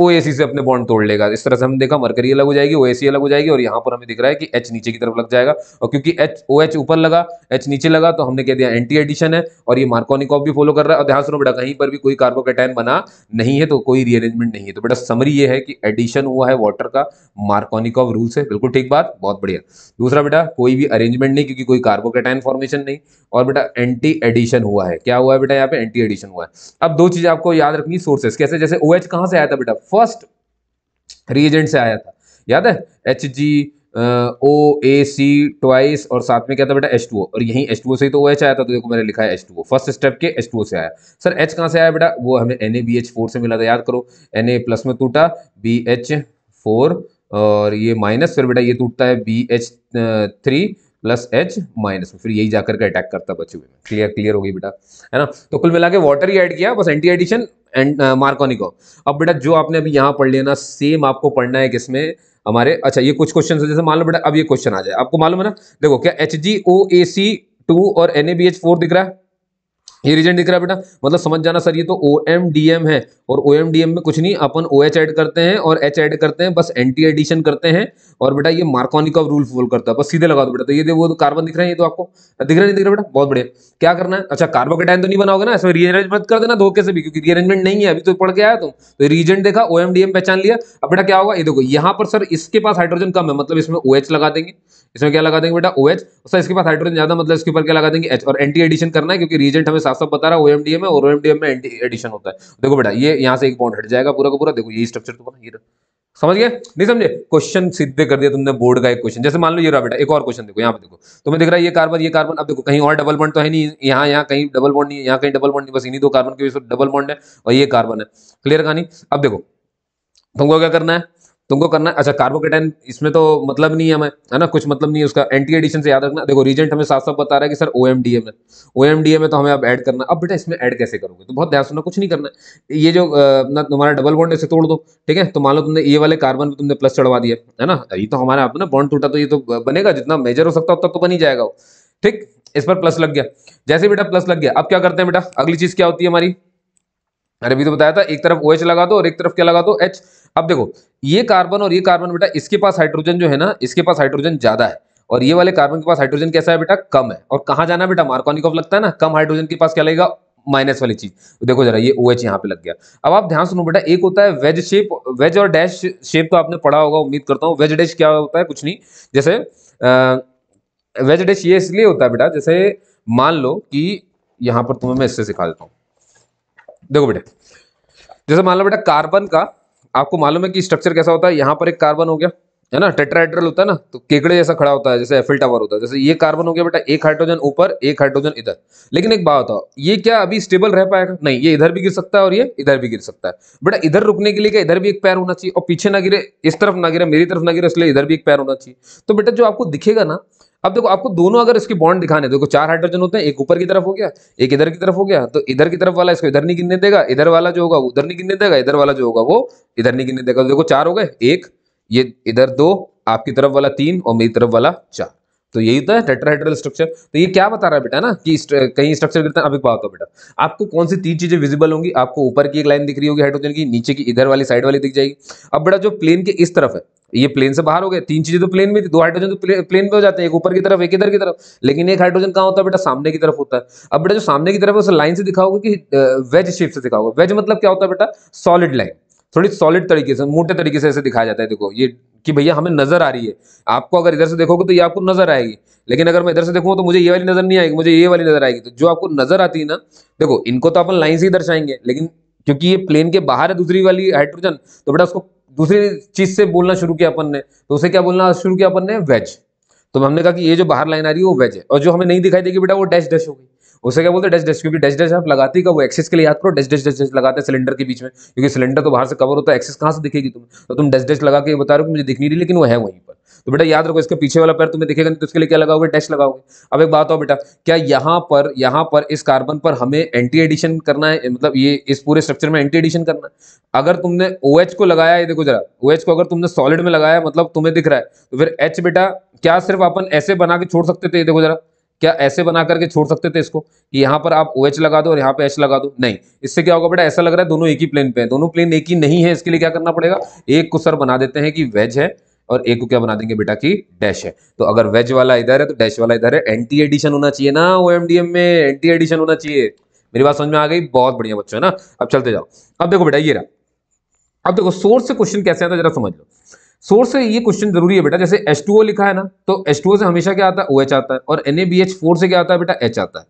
ओ से अपने बॉन्ड तोड़ लेगा इस तरह से हम देखा मरकरी अलग हो जाएगी ओ अलग हो जाएगी और यहाँ पर हमें दिख रहा है कि एच नीचे की तरफ लग जाएगा और क्योंकि एच ओ एच ऊपर लगा एच नीचे लगा तो हमने कह दिया एंटी एडिशन है और ये मार्कोनिकॉप भी फॉलो कर रहा है और ध्यान सुनो बेटा कहीं पर भी कोई कार्बोकेटाइन बना नहीं है तो कोई रीअरेंजमेंट नहीं है तो बेटा समरी ये है कि एडिशन हुआ है वाटर का मार्कोनिकॉप रूल से बिल्कुल ठीक बात बहुत बढ़िया दूसरा बेटा कोई भी अरेंजमेंट नहीं क्योंकि कोई कार्बोकेटाइन फॉर्मेशन नहीं और बेटा एंटी एडिशन हुआ है क्या हुआ है बेटा यहाँ पे एंटी एडिशन हुआ है अब दो चीज़ आपको याद रखनी सोर्सेस कैसे जैसे ओ OH कहां से आया था बेटा फर्स्ट रिएजेंट से आया था याद है H G O A C twice और साथ में क्या था बेटा एच टू ओ और यही एच टू ओ से ही तो एच आया था तो देखो मैंने लिखा है H two O first step के एच टू ओ से आया सर एच कहाँ से आया बेटा वो हमें N A B H four से मिला था याद करो एन ए प्लस में टूटा बी एच फोर और ये माइनस फिर बेटा ये टूटता है B H three plus H minus फिर यही जाकर के अटैक करता बचे हुए में क्लियर क्लियर हो गई बेटा है ना तो कुल मिला के वाटर ही ऐड किया बस एंटी एडिशन एंड मार्कोनिको अब बेटा जो आपने अभी यहाँ पढ़ लिया ना सेम आपको पढ़ना है किसमें हमारे अच्छा ये कुछ क्वेश्चन जैसे मान लो बेटा अब ये क्वेश्चन आ जाए आपको मालूम है ना देखो क्या H G O A C two और N A B H four दिख रहा है ये रीजन दिख रहा है बेटा मतलब समझ जाना सर ये तो ओ एम डी एम है और ओ एम डी एम में कुछ नहीं अपन ओ एच एड करते हैं और एच एड करते हैं बस एंटी एडिशन करते हैं और बेटा ये मार्कोनिक रूल फॉलो करता है बस सीधे लगा दो बेटा तो ये वो कार्बन तो दिख रहा है ये तो आपको दिख रहा नहीं दिख रहा बेटा बहुत बढ़िया क्या करना है अच्छा का तो नहीं बनाओगे ना इसमें रीअरेंज मत कर देना धोखे से भी क्योंकि रीअरेंजमेंट नहीं है अभी तो पढ़ के आया तुम तो रीजन देखा ओ एम डी एम पहचान लिया अब बेटा क्या होगा ये देखो यहाँ पर सर इसके पास हाइड्रोजन कम है मतलब इसमें ओ एच लगा देंगे इसमें क्या लगा देंगे बेटा ओ एच सर इसके पास हाइड्रोजन ज्यादा मतलब इसके ऊपर क्या लगा देंगे एच और एंटी एडिशन करना है क्योंकि रीजेंट हमें सब बता रहा हूँ ओएमडीएम है और ओएमडीएम में एडिशन होता है देखो बेटा ये यहाँ से एक बॉन्ड हट जाएगा पूरा का पूरा देखो ये स्ट्रक्चर तुम्हारा तो ये समझ गए नहीं समझे क्वेश्चन सीधे कर दिया तुमने बोर्ड का एक क्वेश्चन जैसे मान लो ये रहा बेटा एक और क्वेश्चन देखो यहाँ पे देखो तो मैं देख रहा है ये कार्बन ये कार्बन अब देखो कहीं और डबल बॉन्ड तो है नहीं यहाँ यहाँ कहीं डबल बॉन्ड नहीं यहाँ कहीं डबल बॉन्ड नहीं बस इन्हीं दो कार्बन के डबल बॉन्ड है और ये कार्बन है क्लियर कहानी अब देखो तुमको क्या करना है तुमको करना है अच्छा कार्बोकेटाइन इसमें तो मतलब नहीं है हमें है ना कुछ मतलब नहीं है उसका एंटी एडिशन से याद रखना देखो रीजेंट हमें साफ साफ बता रहा है कि sir O M D M है ओ एम डी एम है तो हमें अब ऐड करना अब बेटा इसमें ऐड कैसे करोगे तो बहुत ध्यान सुनना कुछ नहीं करना ये जो ना तुम्हारा डबल बॉन्ड इसे तोड़ दो ठीक है तो मान लो तुमने ये वाले कार्बन पर तुमने प्लस चढ़वा दिया है ना ये तो हमारे आप ना बॉन्ड टूटा तो ये तो बनेगा जितना मेजर हो सकता है उतना तो बन ही जाएगा वो ठीक इस पर प्लस लग गया जैसे बेटा प्लस लग गया अब क्या करते हैं बेटा अगली चीज क्या होती है हमारी अरे भी तो बताया था एक तरफ ओ OH लगा दो और एक तरफ क्या लगा दो एच अब देखो ये कार्बन और ये कार्बन बेटा इसके पास हाइड्रोजन जो है ना इसके पास हाइड्रोजन ज्यादा है और ये वाले कार्बन के पास हाइड्रोजन कैसा है बेटा कम है और कहा जाना बेटा मार्कोनिकॉफ लगता है ना कम हाइड्रोजन के पास क्या लगेगा माइनस वाली चीज तो देखो जरा ये ओएच OH यहाँ पे लग गया अब आप ध्यान सुनो बेटा एक होता है वेज शेप वेज और डैश शेप तो आपने पढ़ा होगा उम्मीद करता हूँ वेज डैश क्या होता है कुछ नहीं जैसे आ, वेज डैश ये इसलिए होता है बेटा जैसे मान लो कि यहाँ पर तुम्हें मैं इससे सिखा देता हूँ देखो बेटा जैसे मान लो बेटा कार्बन का आपको मालूम है कि स्ट्रक्चर कैसा होता है यहाँ पर एक कार्बन हो गया है ना टेट्राइड्रल होता है ना तो केकड़े जैसा खड़ा होता है जैसे एफिल टावर होता है जैसे ये कार्बन हो गया बेटा एक हाइड्रोजन ऊपर एक हाइड्रोजन इधर लेकिन एक बात होता ये क्या अभी स्टेबल रह पाएगा नहीं ये इधर भी गिर सकता है और ये इधर भी गिर सकता है बेटा इधर रुकने के लिए क्या इधर भी एक पैर होना चाहिए और पीछे ना गिरे इस तरफ ना गिरे मेरी तरफ ना गिरे इसलिए इधर भी एक पैर होना चाहिए तो बेटा जो आपको दिखेगा ना अब देखो आपको दोनों अगर इसके बॉन्ड दिखाने देखो चार हाइड्रोजन होते हैं एक ऊपर की तरफ हो गया एक इधर की तरफ हो गया तो इधर की तरफ वाला इसको इधर नहीं गिनने देगा इधर वाला जो होगा उधर नहीं गिनने देगा इधर वाला जो होगा वो इधर नहीं गिनने देगा तो देखो चार हो गए एक ये इधर दो आपकी तरफ वाला तीन और मेरी तरफ वाला चार तो यही होता है टेट्राहेड्रल स्ट्रक्चर तो ये क्या बता रहा है बेटा ना कि कहीं स्ट्रक्चर गिरता है अभी एक बात हो बेटा आपको कौन सी तीन चीजें विजिबल होंगी आपको ऊपर की एक लाइन दिख रही होगी हाइड्रोजन की नीचे की इधर वाली साइड वाली दिख जाएगी अब बेटा जो प्लेन के इस तरफ है ये प्लेन से बाहर हो गए तीन चीजें तो प्लेन में थी दो हाइड्रोजन तो प्लेन में हो जाते हैं एक ऊपर की तरफ एक इधर की तरफ लेकिन एक हाइड्रोजन कहाँ होता है बेटा सामने की तरफ होता है अब बेटा जो सामने की तरफ है उसे लाइन से दिखाओगे कि वेज शेप से दिखाओगे वेज मतलब क्या होता है बेटा सॉलिड लाइन थोड़ी सॉलिड तरीके से मोटे तरीके से ऐसे दिखाया जाता है देखो ये कि भैया हमें नजर आ रही है आपको अगर इधर से देखोगे तो ये आपको नजर आएगी लेकिन अगर मैं इधर से देखूंगा तो मुझे ये वाली नजर नहीं आएगी मुझे ये वाली नजर आएगी तो जो आपको नजर आती है ना देखो इनको तो अपन लाइन से ही दर्शाएंगे लेकिन क्योंकि ये प्लेन के बाहर है दूसरी वाली हाइड्रोजन तो बेटा उसको दूसरी चीज से बोलना शुरू किया अपन ने तो उसे क्या बोलना शुरू किया अपन ने वेज तो हमने कहा कि ये जो बाहर लाइन आ रही है वो वेज है और जो हमें नहीं दिखाई देगी बेटा वो डैश डैश हो गई उसे क्या बोलते डैश डैश क्योंकि डैश डैश आप लगाती का वो एक्सेस के लिए याद करो डैश डैश डैश डैश लगाते हैं सिलेंडर के बीच में क्योंकि सिलेंडर तो बाहर से कवर होता है एक्सेस कहाँ से दिखेगी तुम्हें तो तुम डैश डैश लगा के बता रहे हो मुझे दिख नहीं रही लेकिन वो है वहीं तो बेटा याद रखो इसके पीछे वाला पैर तुम्हें दिखेगा नहीं तो उसके लिए क्या लगाओगे डैश लगाओगे अब एक बात हो बेटा क्या यहाँ पर यहाँ पर इस कार्बन पर हमें एंटी एडिशन करना है मतलब ये इस पूरे स्ट्रक्चर में एंटी एडिशन करना है अगर तुमने ओ OH को लगाया ये देखो जरा ओ OH को अगर तुमने सॉलिड में लगाया मतलब तुम्हें दिख रहा है तो फिर एच बेटा क्या सिर्फ अपन ऐसे बना के छोड़ सकते थे ये देखो जरा क्या ऐसे बना करके छोड़ सकते थे इसको कि यहाँ पर आप ओ OH लगा दो और यहाँ पे एच लगा दो नहीं इससे क्या होगा बेटा ऐसा लग रहा है दोनों एक ही प्लेन पे है दोनों प्लेन एक ही नहीं है इसके लिए क्या करना पड़ेगा एक को सर बना देते हैं कि वेज है और ए को क्या बना देंगे बेटा की डैश है तो अगर वेज वाला इधर है तो डैश वाला इधर है एंटी एडिशन होना चाहिए ना ओ में एंटी एडिशन होना चाहिए मेरी बात समझ में आ गई बहुत बढ़िया बच्चों है ना अब चलते जाओ अब देखो बेटा ये रहा अब देखो सोर्स से क्वेश्चन कैसे आता है जरा समझ लो सोर्स से ये क्वेश्चन जरूरी है बेटा जैसे H2O लिखा है ना तो H2O से हमेशा क्या आता है OH आता है और NaBH4 से क्या आता है बेटा H आता है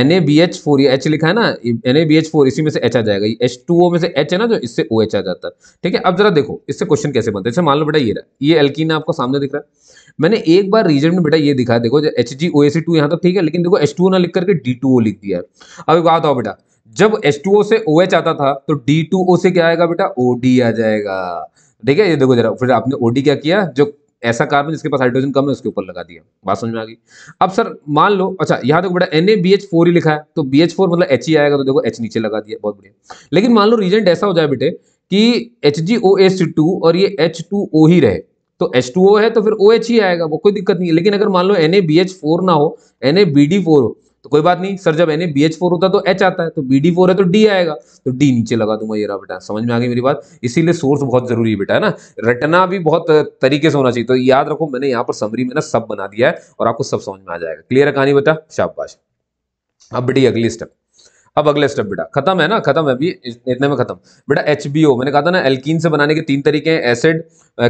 N A B H four ये एच लिखा है ना N A B H four इसी में से एच आ जाएगा एच टू ओ में से एच है ना जो इससे ओ एच आ जाता है ठीक है अब जरा देखो इससे क्वेश्चन कैसे बनता है जैसे मान लो बेटा ये रहा ये एल्किन आपको सामने दिख रहा है मैंने एक बार रीजन में बेटा ये दिखा देखो जो H G O A C two यहाँ तक ठीक है लेकिन देखो एच टू ओ ना लिख करके डी टू ओ लिख दिया है अब एक बात आओ बेटा जब एच टू ओ से ओ एच आता था तो डी टू ओ से क्या आएगा बेटा ओ डी आ जाएगा ठीक है ये देखो जरा फिर आपने ओडी क्या किया जो ऐसा कार्बन जिसके पास हाइड्रोजन कम है उसके ऊपर लगा दिया बात समझ में आ गई अब सर मान लो अच्छा यहाँ देखो बड़ा N A B H four ही लिखा है तो बी एच फोर मतलब एच ही e आएगा तो देखो एच नीचे लगा दिया बहुत बढ़िया लेकिन मान लो रीजेंट ऐसा हो जाए बेटे कि H G O H two और ये एच टू ओ ही रहे तो एच टू ओ है तो फिर ओ OH एच ही आएगा वो कोई दिक्कत नहीं है लेकिन अगर मान लो N A B H four ना हो N A B D four हो तो कोई बात नहीं सर जब एन बी एच फोर होता तो एच आता है तो बी डी फोर है तो डी आएगा तो डी नीचे लगा दूंगा ये रहा बेटा समझ में आ गई मेरी बात इसीलिए सोर्स बहुत जरूरी है बेटा है ना रटना भी बहुत तरीके से होना चाहिए तो याद रखो मैंने यहाँ पर समरी में ना सब बना दिया है और आपको सब समझ में आ जाएगा क्लियर है कहानी बेटा शाबाश अब बेटी अगली स्टेप अब अगले स्टेप बेटा खत्म है ना खत्म है अभी इतने में खत्म बेटा एच मैंने कहा था ना एल्कीन से बनाने के तीन तरीके हैं एसिड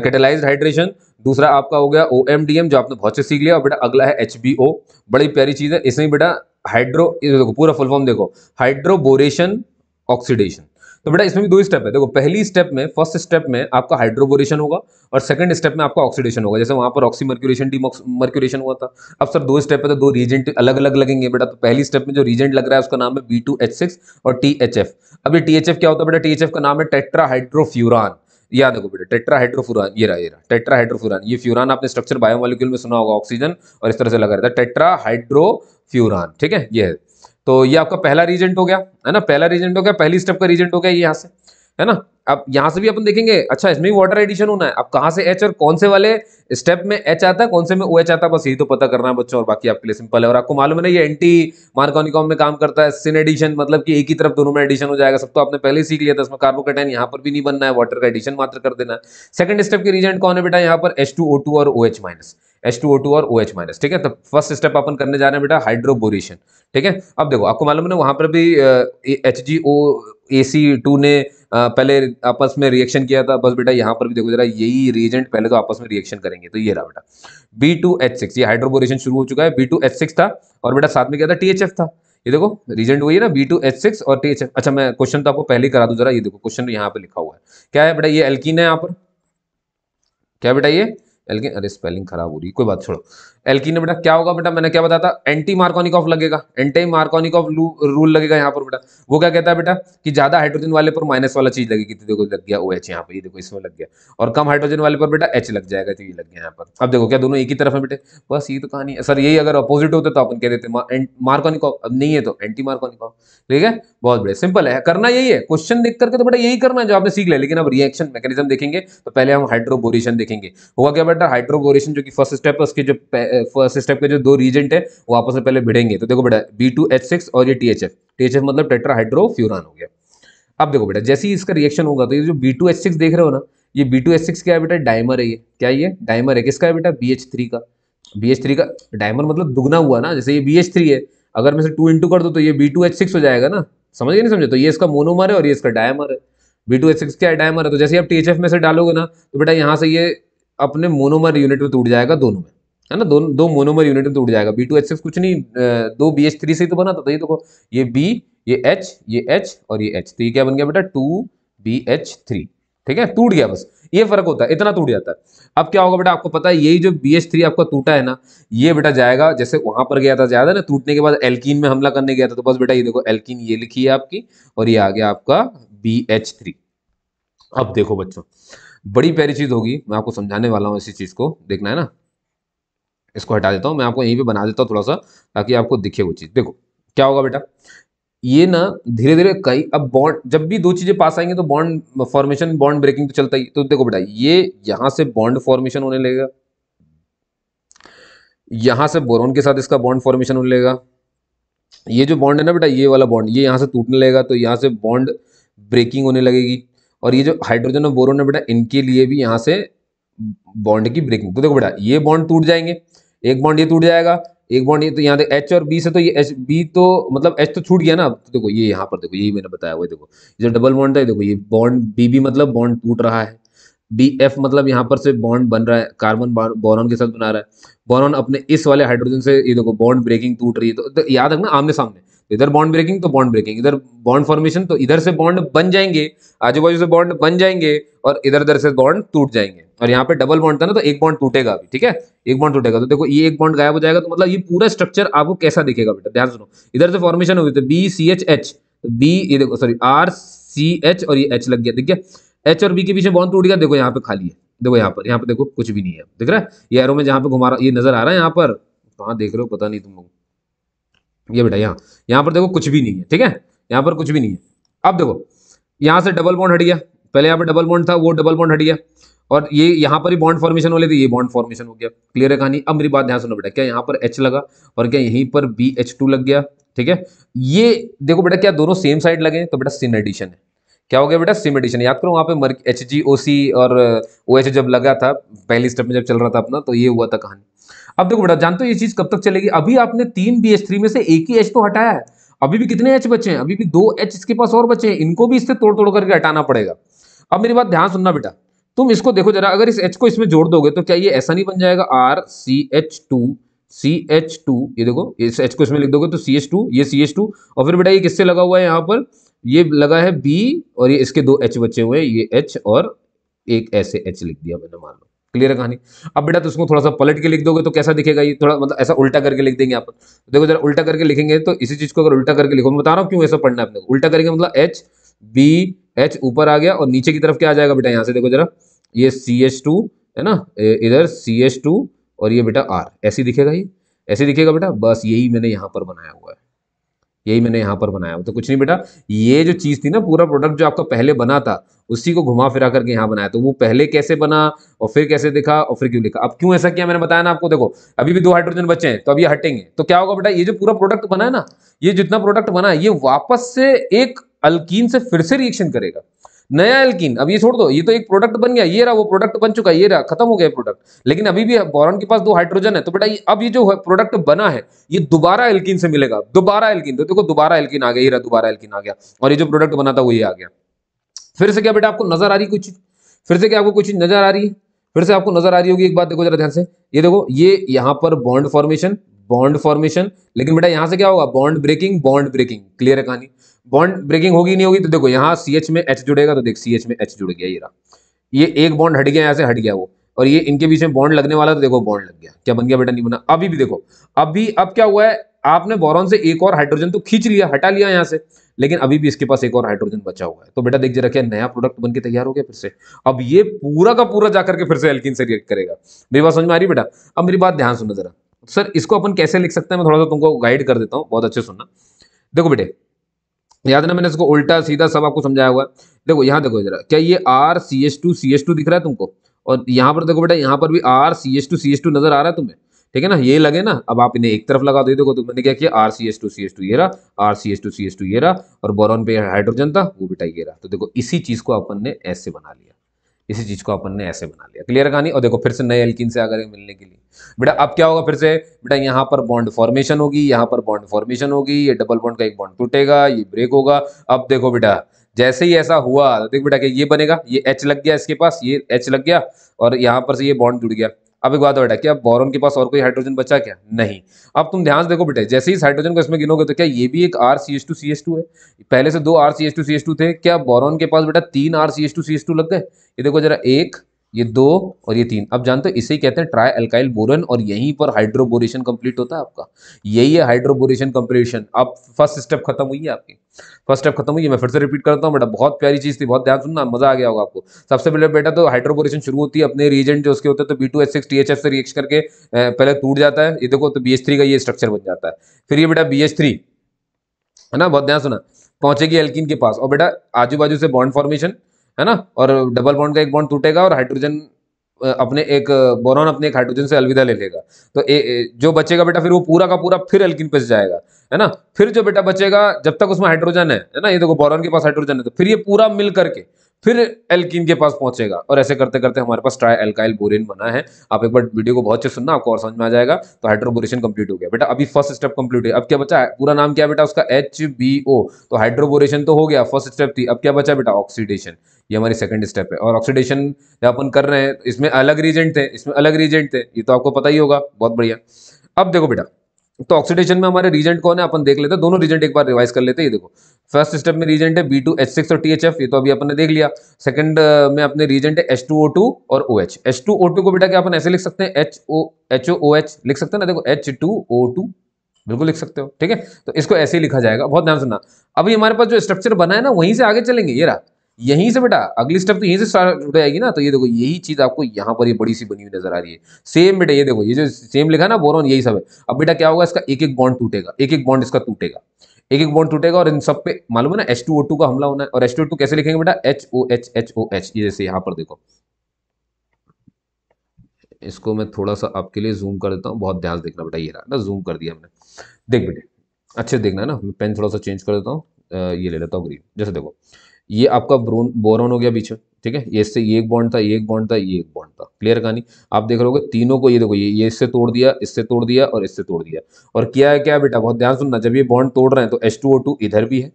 कैटेलाइज हाइड्रेशन दूसरा आपका हो गया ओ जो आपने बहुत से सीख लिया और बेटा अगला है एच बड़ी प्यारी चीज़ है इसमें बेटा हाइड्रो देखो पूरा फुल फॉर्म देखो हाइड्रोबोरेशन ऑक्सीडेशन तो बेटा इसमें भी दो स्टेप है देखो पहली स्टेप में फर्स्ट स्टेप में आपका हाइड्रोबोरेशन होगा और सेकंड स्टेप में आपका ऑक्सीडेशन होगा जैसे वहां पर ऑक्सी मर्क्यूरेशन डी मर्क्यूरेशन हुआ था अब सर दो स्टेप है तो दो रीजेंट अलग अलग लगेंगे बेटा तो पहली स्टेप में जो रीजेंट लग रहा है उसका नाम है बी टू एच सिक्स और टी एच एफ अब ये टी क्या होता है बेटा टी एच एफ का नाम है टेट्राहाइड्रोफ्यूरान याद देखो बेटा हाइड्रोफ्यूरान ये रहा ये रहा टेट्राहाइड्रोफुरान ये फ्यूरान आपने स्ट्रक्चर बायोमोलिक्यूल में सुना होगा ऑक्सीजन और इस तरह से लगा रहता है टेट्राहाइड्रोफ्यूरान ठीक है ये है तो ये आपका पहला रीजेंट हो गया है ना पहला रीजेंट हो गया पहली स्टेप का रीजेंट हो गया यहाँ से है ना अब यहाँ से भी अपन देखेंगे अच्छा इसमें भी वाटर एडिशन होना है अब कहाँ से एच और कौन से वाले स्टेप में एच आता है कौन से में ओ OH एच आता है बस यही तो पता करना है बच्चों और बाकी आपके लिए सिंपल है और आपको मालूम है ना ये एंटी मार्कोनिकॉम में काम करता है सिन एडिशन मतलब कि एक ही तरफ दोनों में एडिशन हो जाएगा सब तो आपने पहले ही सीख लिया था इसमें कार्बोकेटाइन यहाँ पर भी नहीं बनना है वाटर का एडिशन मात्र कर देना है सेकंड स्टेप के रीजेंट कौन है बेटा यहाँ पर एच और O H minus H two O two और ओ एच माइनस ठीक है तो फर्स्ट स्टेप अपन करने जा रहे हैं बेटा हाइड्रोबोरेशन ठीक है अब देखो आपको मालूम है ना वहाँ पर भी H G O A C to ने पहले आपस में रिएक्शन किया था बस बेटा यहाँ पर भी देखो जरा यही रिएजेंट पहले तो आपस में रिएक्शन करेंगे तो ये रहा बेटा बी टू एच सिक्स ये हाइड्रोबोरेशन शुरू हो चुका है बी टू एच सिक्स था और बेटा साथ में क्या था टी एच एफ था ये देखो रिजेंट वही है ना बी टू एच सिक्स और टी एच एफ अच्छा मैं क्वेश्चन तो आपको पहले ही करा दूँ जरा ये देखो क्वेश्चन यहाँ पर लिखा हुआ है क्या है बेटा ये एल्किन है यहाँ पर क्या बेटा ये लेकिन अरे स्पेलिंग खराब हो रही है कोई बात छोड़ो एल्किन बेटा क्या होगा बेटा मैंने क्या बताया था एंटी मार्कोनिक ऑफ लगेगा एंटी मार्कोनिक ऑफ रूल लगेगा यहाँ पर बेटा वो क्या कहता है बेटा कि ज्यादा हाइड्रोजन वाले पर माइनस वाला चीज लगेगी देखो लग गया ओ एच यहाँ पर देखो इसमें लग गया और कम हाइड्रोजन वाले पर बेटा एच लग जाएगा तो ये लग गया यहाँ पर अब देखो क्या दोनों एक ही तरफ है बेटे बस ये तो कहानी है सर यही अगर अपोजिट होते तो अपन कह देते मार्कोनिक ऑफ अब नहीं है तो एंटी मार्कोनिक ऑफ ठीक है बहुत बढ़िया सिंपल है करना यही है क्वेश्चन देख करके तो बेटा यही करना है जो आपने सीख लिया लेकिन अब रिएक्शन मैकेनिज्म देखेंगे तो पहले हम हाइड्रोबोरेशन देखेंगे होगा क्या बेटा हाइड्रोबोरेशन जो कि फर्स्ट स्टेप है उसके जो फर्स्ट स्टेप के जो दो रीजेंट है वो आपस में पहले भिड़ेंगे तो देखो बेटा बी टू एच सिक्स और ये T H F T H F मतलब टेट्राहाइड्रोफ्यूरान हो गया अब देखो बेटा जैसे ही इसका रिएक्शन होगा तो ये जो बी टू एच सिक्स देख रहे हो ना ये बी टू एच सिक्स क्या है बेटा डायमर है ये क्या ये डायमर है किसका है बेटा बी एच थ्री का बी एच थ्री का डायमर मतलब दुगना हुआ ना जैसे ये बी एच थ्री है अगर मैं टू इंटू कर दो तो ये बी टू एच सिक्स हो जाएगा ना समझ गए नहीं समझे तो ये इसका मोनोमर है और ये इसका डायमर है बी टू एच सिक्स क्या डायमर है तो जैसे आप टी एच एफ में से डालोगे ना तो बेटा यहाँ से ये अपने मोनोमर यूनिट में टूट जाएगा दोनों में है ना दो दो मोनोमर यूनिट टूट जाएगा बी टू एच एफ कुछ नहीं दो बी एच थ्री से ही तो बना था तो ये देखो ये बी ये एच ये एच और ये एच तो ये क्या बन गया बेटा टू बी एच थ्री ठीक है टूट गया बस ये फर्क होता है इतना टूट जाता है अब क्या होगा बेटा आपको पता है यही जो बी एच थ्री आपका टूटा है ना ये बेटा जाएगा जैसे वहां पर गया था ज्यादा ना टूटने के बाद एल्किन में हमला करने गया था तो बस बेटा ये देखो एल्किन ये लिखी है आपकी और ये आ गया आपका बी एच थ्री अब देखो बच्चों बड़ी प्यारी चीज होगी मैं आपको समझाने वाला हूँ इसी चीज को देखना है ना इसको हटा देता हूँ मैं आपको यहीं पर बना देता हूँ थोड़ा सा ताकि आपको दिखे वो चीज़ देखो क्या होगा बेटा ये ना धीरे धीरे कई अब बॉन्ड जब भी दो चीज़ें पास आएंगे तो बॉन्ड फॉर्मेशन बॉन्ड ब्रेकिंग तो चलता ही तो देखो बेटा ये यहाँ से बॉन्ड फॉर्मेशन होने लगेगा यहाँ से बोरोन के साथ इसका बॉन्ड फॉर्मेशन होने लगेगा ये जो बॉन्ड है ना बेटा ये वाला बॉन्ड ये यहाँ से टूटने लगेगा तो यहाँ से बॉन्ड ब्रेकिंग होने लगेगी और ये जो हाइड्रोजन और बोरोन है बेटा इनके लिए भी यहाँ से बॉन्ड की ब्रेकिंग तो देखो बेटा ये बॉन्ड टूट जाएंगे एक बॉन्ड ये टूट जाएगा एक बॉन्ड ये तो यहाँ देख एच और बी से तो ये एच बी तो मतलब एच तो छूट गया ना तो देखो ये यहाँ पर देखो यही मैंने बताया हुआ देखो जो डबल बॉन्ड था देखो ये बॉन्ड बी बी मतलब बॉन्ड टूट रहा है बी एफ मतलब यहाँ पर से बॉन्ड बन रहा है कार्बन बोरॉन के साथ बना रहा है बोरॉन अपने इस वाले हाइड्रोजन से ये देखो बॉन्ड ब्रेकिंग टूट रही है तो, तो याद रखना आमने सामने तो इधर बॉन्ड ब्रेकिंग तो बॉन्ड ब्रेकिंग इधर बॉन्ड फॉर्मेशन तो इधर से बॉन्ड बन जाएंगे आजू बाजू से बॉन्ड बन जाएंगे और इधर उधर से बॉन्ड टूट जाएंगे और यहाँ पे डबल बॉन्ड था ना तो एक बॉन्ड टूटेगा अभी ठीक है एक बॉन्ड टूटेगा तो देखो ये एक बॉन्ड गायब हो जाएगा तो मतलब ये पूरा स्ट्रक्चर आपको कैसा दिखेगा बेटा ध्यान सुनो इधर से फॉर्मेशन हुई तो B C H H B ये देखो सॉरी आर सी एच और ये एच लग गया ठीक है एच और बी के पीछे बॉन्ड टूट गया देखो यहाँ पे खाली है देखो यहाँ पर यहाँ पे देखो कुछ भी नहीं है देख रहा है ये एरो में जहाँ पे घुमा रहा ये नजर आ रहा है यहाँ पर कहाँ देख रहे हो पता नहीं तुम लोग ये बेटा यहाँ यहाँ पर देखो कुछ भी नहीं है ठीक है यहाँ पर कुछ भी नहीं है अब देखो यहाँ से डबल बॉन्ड हट गया पहले यहाँ पर डबल बॉन्ड था वो डबल बॉन्ड हट गया और ये यहाँ पर ही बॉन्ड फॉर्मेशन हो थी ये बॉन्ड फॉर्मेशन हो गया क्लियर है कहानी अब मेरी बात ध्यान सुनो बेटा क्या यहाँ पर एच लगा और क्या यहीं पर बी एच टू लग गया ठीक है ये देखो बेटा क्या दोनों सेम साइड लगे तो बेटा सिन एडिशन है क्या हो गया बेटा सिम एडिशन याद करो वहाँ पे मर्क एच जी ओ सी और ओ OH एच जब लगा था पहली स्टेप में जब चल रहा था अपना तो ये हुआ था कहानी अब देखो बेटा जानते हो ये चीज कब तक चलेगी अभी आपने तीन बी एच थ्री में से एक ही एच तो हटाया है अभी भी कितने एच बचे हैं अभी भी दो एच इसके पास और बचे हैं इनको भी इससे तोड़ तोड़ करके हटाना पड़ेगा अब मेरी बात ध्यान सुनना बेटा तुम इसको देखो जरा अगर इस एच को इसमें जोड़ दोगे तो क्या ये ऐसा नहीं बन जाएगा R C H two C H two ये देखो इस एच को इसमें लिख दोगे तो सी एच टू ये सी एच टू और फिर बेटा ये किससे लगा हुआ है यहाँ पर ये लगा है बी और ये इसके दो एच बचे हुए हैं ये एच और एक ऐसे एच लिख दिया मैंने मान लो क्लियर है कहानी अब बेटा तो उसको थोड़ा सा पलट के लिख दोगे तो कैसा दिखेगा ये थोड़ा मतलब ऐसा उल्टा करके लिख देंगे आप देखो जरा उल्टा करके लिखेंगे तो इसी चीज को अगर उल्टा करके लिखो मैं बता रहा हूँ क्यों ऐसा पढ़ना है अपने उल्टा करेंगे मतलब एच बी एच ऊपर आ गया और नीचे की तरफ क्या आ जाएगा बेटा यहाँ से देखो जरा ये सी एच टू है ना इधर सी एच टू और ये बेटा आर ऐसे दिखेगा ये ऐसे दिखेगा बेटा बस यही मैंने यहाँ पर बनाया हुआ है यही मैंने यहाँ पर बनाया हुआ तो कुछ नहीं बेटा ये जो चीज़ थी ना पूरा प्रोडक्ट जो आपका पहले बना था उसी को घुमा फिरा करके यहाँ बनाया तो वो पहले कैसे बना और फिर कैसे दिखा और फिर क्यों लिखा अब क्यों ऐसा किया मैंने बताया ना आपको देखो अभी भी दो हाइड्रोजन बचे हैं तो अब हटेंगे तो क्या होगा बेटा ये जो पूरा प्रोडक्ट बना है ना ये जितना प्रोडक्ट बना है ये वापस से एक अल्कीन से फिर से रिएक्शन करेगा नया एल्किन अब ये छोड़ दो ये तो एक प्रोडक्ट बन गया ये रहा वो प्रोडक्ट बन चुका ये रहा खत्म हो गया प्रोडक्ट लेकिन अभी भी बोरॉन के पास दो हाइड्रोजन है तो बेटा ये अब ये जो प्रोडक्ट बना है ये दोबारा एल्किन से मिलेगा दोबारा एल्किन तो देखो दोबारा एल्किन आ गया ये रहा दोबारा एल्किन आ गया और ये जो प्रोडक्ट बना था वो ये आ गया फिर से क्या बेटा आपको नजर आ रही कुछ चीज फिर से क्या आपको कुछ नजर आ रही है फिर से आपको नजर आ रही होगी एक बात देखो जरा ध्यान से ये देखो ये यहाँ पर बॉन्ड फॉर्मेशन बॉन्ड फॉर्मेशन लेकिन बेटा यहाँ से क्या होगा bond breaking bond breaking clear है कहानी बॉन्ड ब्रेकिंग होगी नहीं होगी तो देखो यहाँ सी एच में एच जुड़ेगा तो देख सी एच में एच जुड़ गया ये रहा ये एक बॉन्ड हट गया यहाँ से हट गया वो और ये इनके बीच में बॉन्ड लगने वाला तो देखो बॉन्ड लग गया क्या बन गया बेटा नहीं बना अभी भी देखो अभी अब क्या हुआ है आपने बोरॉन से एक और हाइड्रोजन तो खींच लिया हटा लिया यहाँ से लेकिन अभी भी इसके पास एक और हाइड्रोजन बचा हुआ है तो बेटा देख जा क्या नया प्रोडक्ट बनकर तैयार हो गया फिर से अब ये पूरा का पूरा जाकर के फिर से एल्किन से रिएक्ट करेगा मेरी बात समझ में आ रही बेटा अब मेरी बात ध्यान सुनना जरा सर इसको अपन कैसे लिख सकते हैं मैं थोड़ा सा तुमको गाइड कर देता हूँ बहुत अच्छे सुनना देखो बेटे याद ना मैंने इसको उल्टा सीधा सब आपको समझाया हुआ है देखो यहाँ देखो जरा क्या ये R C S two C S two दिख रहा है तुमको और यहाँ पर देखो बेटा यहाँ पर भी R C S two C S two नजर आ रहा है तुम्हें ठीक है ना ये लगे ना अब आप इन्हें एक तरफ लगा दो देखो तो मैंने क्या किया R C S two C S two ये रहा R C S two C S two ये रहा और बोरॉन पे हाइड्रोजन था वो बेटा ये रहा तो देखो इसी चीज़ को अपन ने ऐसे बना लिया इसी चीज़ को अपन ने ऐसे बना लिया क्लियर कहानी और देखो फिर से नए एल्किन से आकर मिलने के लिए बेटा अब क्या होगा फिर से बेटा यहाँ पर बॉन्ड फॉर्मेशन होगी यहाँ पर बॉन्ड फॉर्मेशन होगी ये डबल बॉन्ड का एक बॉन्ड टूटेगा ये ब्रेक होगा अब देखो बेटा जैसे ही ऐसा हुआ तो देखो बेटा कि ये बनेगा ये एच लग गया इसके पास ये एच लग गया और यहाँ पर से ये बॉन्ड जुड़ गया अब एक बात बैठा क्या बोरोन के पास और कोई हाइड्रोजन बचा क्या नहीं अब तुम ध्यान से देखो बेटे जैसे ही इस हाइड्रोजन को इसमें गिनोगे तो क्या ये भी एक R C S two C S two है पहले से दो R C S two C S two थे क्या बोरोन के पास बेटा तीन R C H two C S two लग गए ये देखो जरा एक ये दो और ये तीन अब जानते हो इसे ही कहते हैं ट्राई अल्काइल बोरन और यहीं पर हाइड्रोबोरेशन कंप्लीट होता है आपका यही है हाइड्रोबोरेशन कंप्लीशन अब फर्स्ट स्टेप खत्म हुई है आपकी फर्स्ट स्टेप खत्म हुई है मैं फिर से रिपीट करता हूँ बेटा बहुत प्यारी चीज़ थी बहुत ध्यान सुनना मजा आ गया होगा आपको सबसे पहले बेटा तो हाइड्रोबोरेशन शुरू होती है अपने रीजेंट जो उसके होते हैं तो B two S six T H F से रिएक्ट करके पहले टूट जाता है ये देखो तो बी एच थ्री का ये स्ट्रक्चर बन जाता है फिर ये बेटा बी एच थ्री है ना बहुत ध्यान सुना पहुंचेगी एल्किन के पास और बेटा आजू बाजू से बॉन्ड फॉर्मेशन है ना और डबल बॉन्ड का एक बॉन्ड टूटेगा और हाइड्रोजन अपने एक बोरॉन अपने एक हाइड्रोजन से अलविदा ले लेगा तो ए, ए, जो बचेगा बेटा फिर वो पूरा का पूरा फिर एल्किन पे जाएगा है ना फिर जो बेटा बचेगा जब तक उसमें हाइड्रोजन है है ना ये देखो बोरॉन के पास हाइड्रोजन है तो फिर ये पूरा मिल करके फिर एल्किन के पास पहुंचेगा और ऐसे करते करते हमारे पास ट्राई एल्काइल बोरिन बना है आप एक बार वीडियो को बहुत अच्छे सुनना आपको और समझ में आ जाएगा तो हाइड्रोबोरेशन कंप्लीट हो गया बेटा अभी फर्स्ट स्टेप कंप्लीट है अब क्या बचा है पूरा नाम क्या बेटा उसका एच बी ओ तो हाइड्रोबोरेशन तो हो गया फर्स्ट स्टेप थी अब क्या बचा बेटा ऑक्सीडेशन ये हमारी सेकंड स्टेप है और ऑक्सीडेशन जब अपन कर रहे हैं इसमें अलग रीजेंट थे इसमें अलग रीजेंट थे ये तो आपको पता ही होगा बहुत बढ़िया अब देखो बेटा तो ऑक्सीडेशन में हमारे रीजेंट कौन है अपन देख लेते हैं दोनों रीजेंट एक बार रिवाइज कर लेते हैं ये देखो फर्स्ट स्टेप में रीजेंट है बी टू एच सिक्स और टी एच एफ ये तो अभी अपन ने देख लिया सेकंड में अपने रीजेंट है एच टू ओ टू और O H H two O two को बेटा क्या अपन ऐसे लिख सकते हैं H O H O H लिख सकते हैं ना देखो एच टू ओ टू बिल्कुल लिख सकते हो ठीक है तो इसको ऐसे ही लिखा जाएगा बहुत ध्यान सुनना अभी हमारे पास जो स्ट्रक्चर बना है ना वहीं से आगे चलेंगे ये रहा यहीं से बेटा अगली स्टेप तो यहीं से स्टार्ट हो जाएगी ना तो ये देखो यही चीज़ आपको यहाँ पर ये बड़ी सी बनी हुई नजर आ रही है सेम बेटा ये देखो ये जो सेम लिखा ना बोरोन यही सब है अब बेटा क्या होगा इसका एक एक बॉन्ड टूटेगा एक एक बॉन्ड इसका टूटेगा एक एक बॉन्ड टूटेगा और इन सब पे मालूम है ना एच टू ओ टू का हमला होना है और एच टू ओ टू कैसे लिखेंगे बेटा H O H H O H ये जैसे यहाँ पर देखो इसको मैं थोड़ा सा आपके लिए जूम कर देता हूँ बहुत ध्यान देखना बेटा ये रहा ना जूम कर दिया हमने देख बेटे अच्छे देखना है ना पेन थोड़ा सा चेंज कर देता हूँ ये ले लेता हूँ ग्रीन जैसे देखो ये आपका बोरोन हो गया बीच में ठीक है ये इससे ये एक बॉन्ड था ये एक बॉन्ड था ये एक बॉन्ड था क्लियर कहानी आप देख रहे हो तीनों को ये देखो ये ये इससे तोड़ दिया इससे तोड़ दिया और इससे तोड़ दिया और क्या है क्या बेटा बहुत ध्यान सुनना जब ये बॉन्ड तोड़ रहे हैं तो एस इधर भी है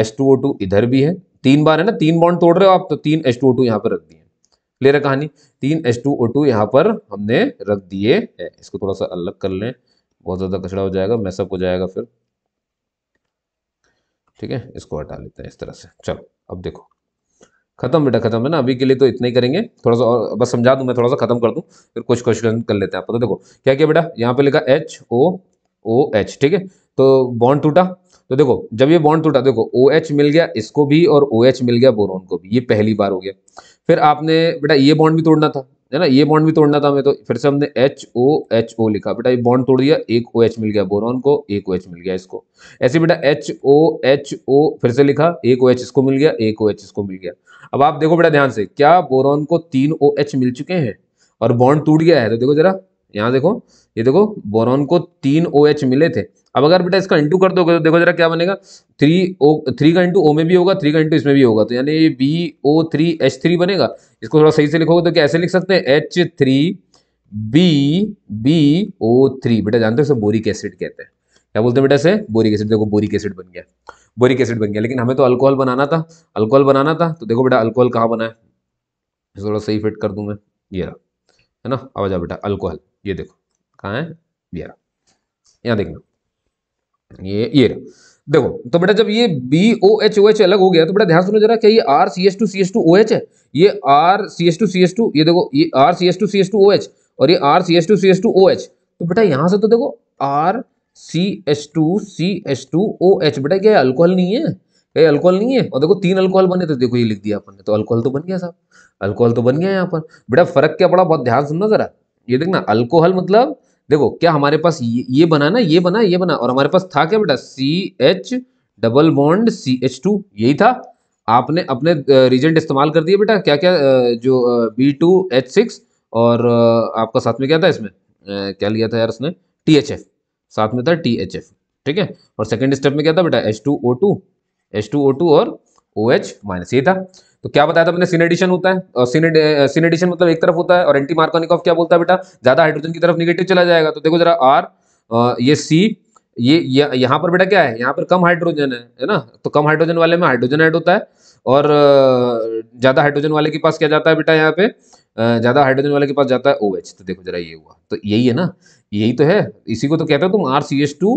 एस इधर भी है तीन बार है ना तीन बॉन्ड तोड़ रहे हो आप तो तीन H2O2 यहाँ पर रख दिए क्लियर है कहानी तीन H2O2 यहाँ पर हमने रख दिए है इसको थोड़ा सा अलग कर लें बहुत ज़्यादा कचड़ा हो जाएगा मैसअप हो जाएगा फिर ठीक है इसको हटा लेते हैं इस तरह से चलो अब देखो खत्म बेटा खत्म है ना अभी के लिए तो इतना ही करेंगे थोड़ा सा और बस समझा दूं मैं थोड़ा सा खत्म कर दूं फिर कुछ क्वेश्चन कर लेते हैं आप तो देखो क्या क्या बेटा यहाँ पे लिखा एच ओ ओ एच ठीक है तो बॉन्ड टूटा तो देखो जब ये बॉन्ड टूटा देखो ओ एच मिल गया इसको भी और ओ एच मिल गया बोरोन को भी ये पहली बार हो गया फिर आपने बेटा ये बॉन्ड भी तोड़ना था है ना ये बॉन्ड भी तोड़ना था हमें तो फिर से हमने एच ओ एच ओ लिखा बेटा ये बॉन्ड तोड़ दिया एक ओ एच मिल गया बोरॉन को एक ओ एच मिल गया इसको ऐसे बेटा एच ओ एच ओ फिर से लिखा एक ओ एच इसको मिल गया एक ओ एच इसको मिल गया अब आप देखो बेटा ध्यान से क्या बोरॉन को तीन ओ एच मिल चुके हैं और बॉन्ड टूट गया है तो देखो जरा यहाँ देखो ये देखो बोरॉन को तीन ओ OH मिले थे अब अगर बेटा इसका इंटू कर दोगे तो देखो जरा क्या बनेगा थ्री ओ थ्री का इंटू ओ में भी होगा थ्री का इंटू इसमें भी होगा तो यानी ये B O three H three बनेगा इसको थोड़ा सही से लिखोगे तो क्या ऐसे लिख सकते हैं H three B B O three बेटा जानते हो इसे बोरिक एसिड कहते हैं क्या बोलते हैं बेटा इसे बोरिक एसिड देखो बोरिक एसिड बन गया बोरिक एसिड बन गया लेकिन हमें तो अल्कोहल बनाना था अल्कोहल बनाना था तो देखो बेटा अल्कोहल कहाँ बना थोड़ा सही फिट कर दूँ मैं ये रहा है ना आ बेटा अल्कोहल ये देखो कहाँ है ये यहाँ देखना ये ये देखो तो बेटा जब ये B O H O H अलग हो गया तो बेटा ध्यान सुनो जरा क्या ये R C S two C S two O H है ये R C S two C S two ये देखो ये R C S two C S two O H और ये R C S two C S two O H तो बेटा यहाँ से तो देखो R C S two C S two O H बेटा क्या अल्कोहल नहीं है ये अल्कोहल नहीं है और देखो तीन अल्कोहल बने तो देखो ये लिख दिया अपन ने तो अल्कोहल तो बन गया साहब अल्कोहल तो बन गया यहाँ पर बेटा फर्क क्या पड़ा बहुत ध्यान सुनना जरा ये देखना अल्कोहल मतलब देखो क्या हमारे पास ये, बना ना ये बना ये बना और हमारे पास था क्या बेटा C H double bond C H two यही था आपने अपने रिजेंट इस्तेमाल कर दिए बेटा क्या क्या जो बी टू एच सिक्स और आपका साथ में क्या था इसमें क्या लिया था यार उसने टी एच एफ साथ में था टी एच एफ ठीक है और सेकेंड स्टेप में क्या था बेटा H two O to H2O2 और OH माइनस ये था तो क्या बताया था मैंने सिन होता है और सिन मतलब एक तरफ होता है और एंटी मार्कोनिक ऑफ क्या बोलता है बेटा ज्यादा हाइड्रोजन की तरफ निगेटिव चला जाएगा तो देखो जरा आर ये सी ये यहाँ पर बेटा क्या है यहाँ पर कम हाइड्रोजन है है ना तो कम हाइड्रोजन वाले में हाइड्रोजन ऐड होता है और ज़्यादा हाइड्रोजन वाले के पास क्या जाता है बेटा यहाँ पे ज़्यादा हाइड्रोजन वाले के पास जाता है ओ OH, तो देखो जरा ये हुआ तो यही है ना यही तो है इसी को तो कहते हो तुम आर सी एच टू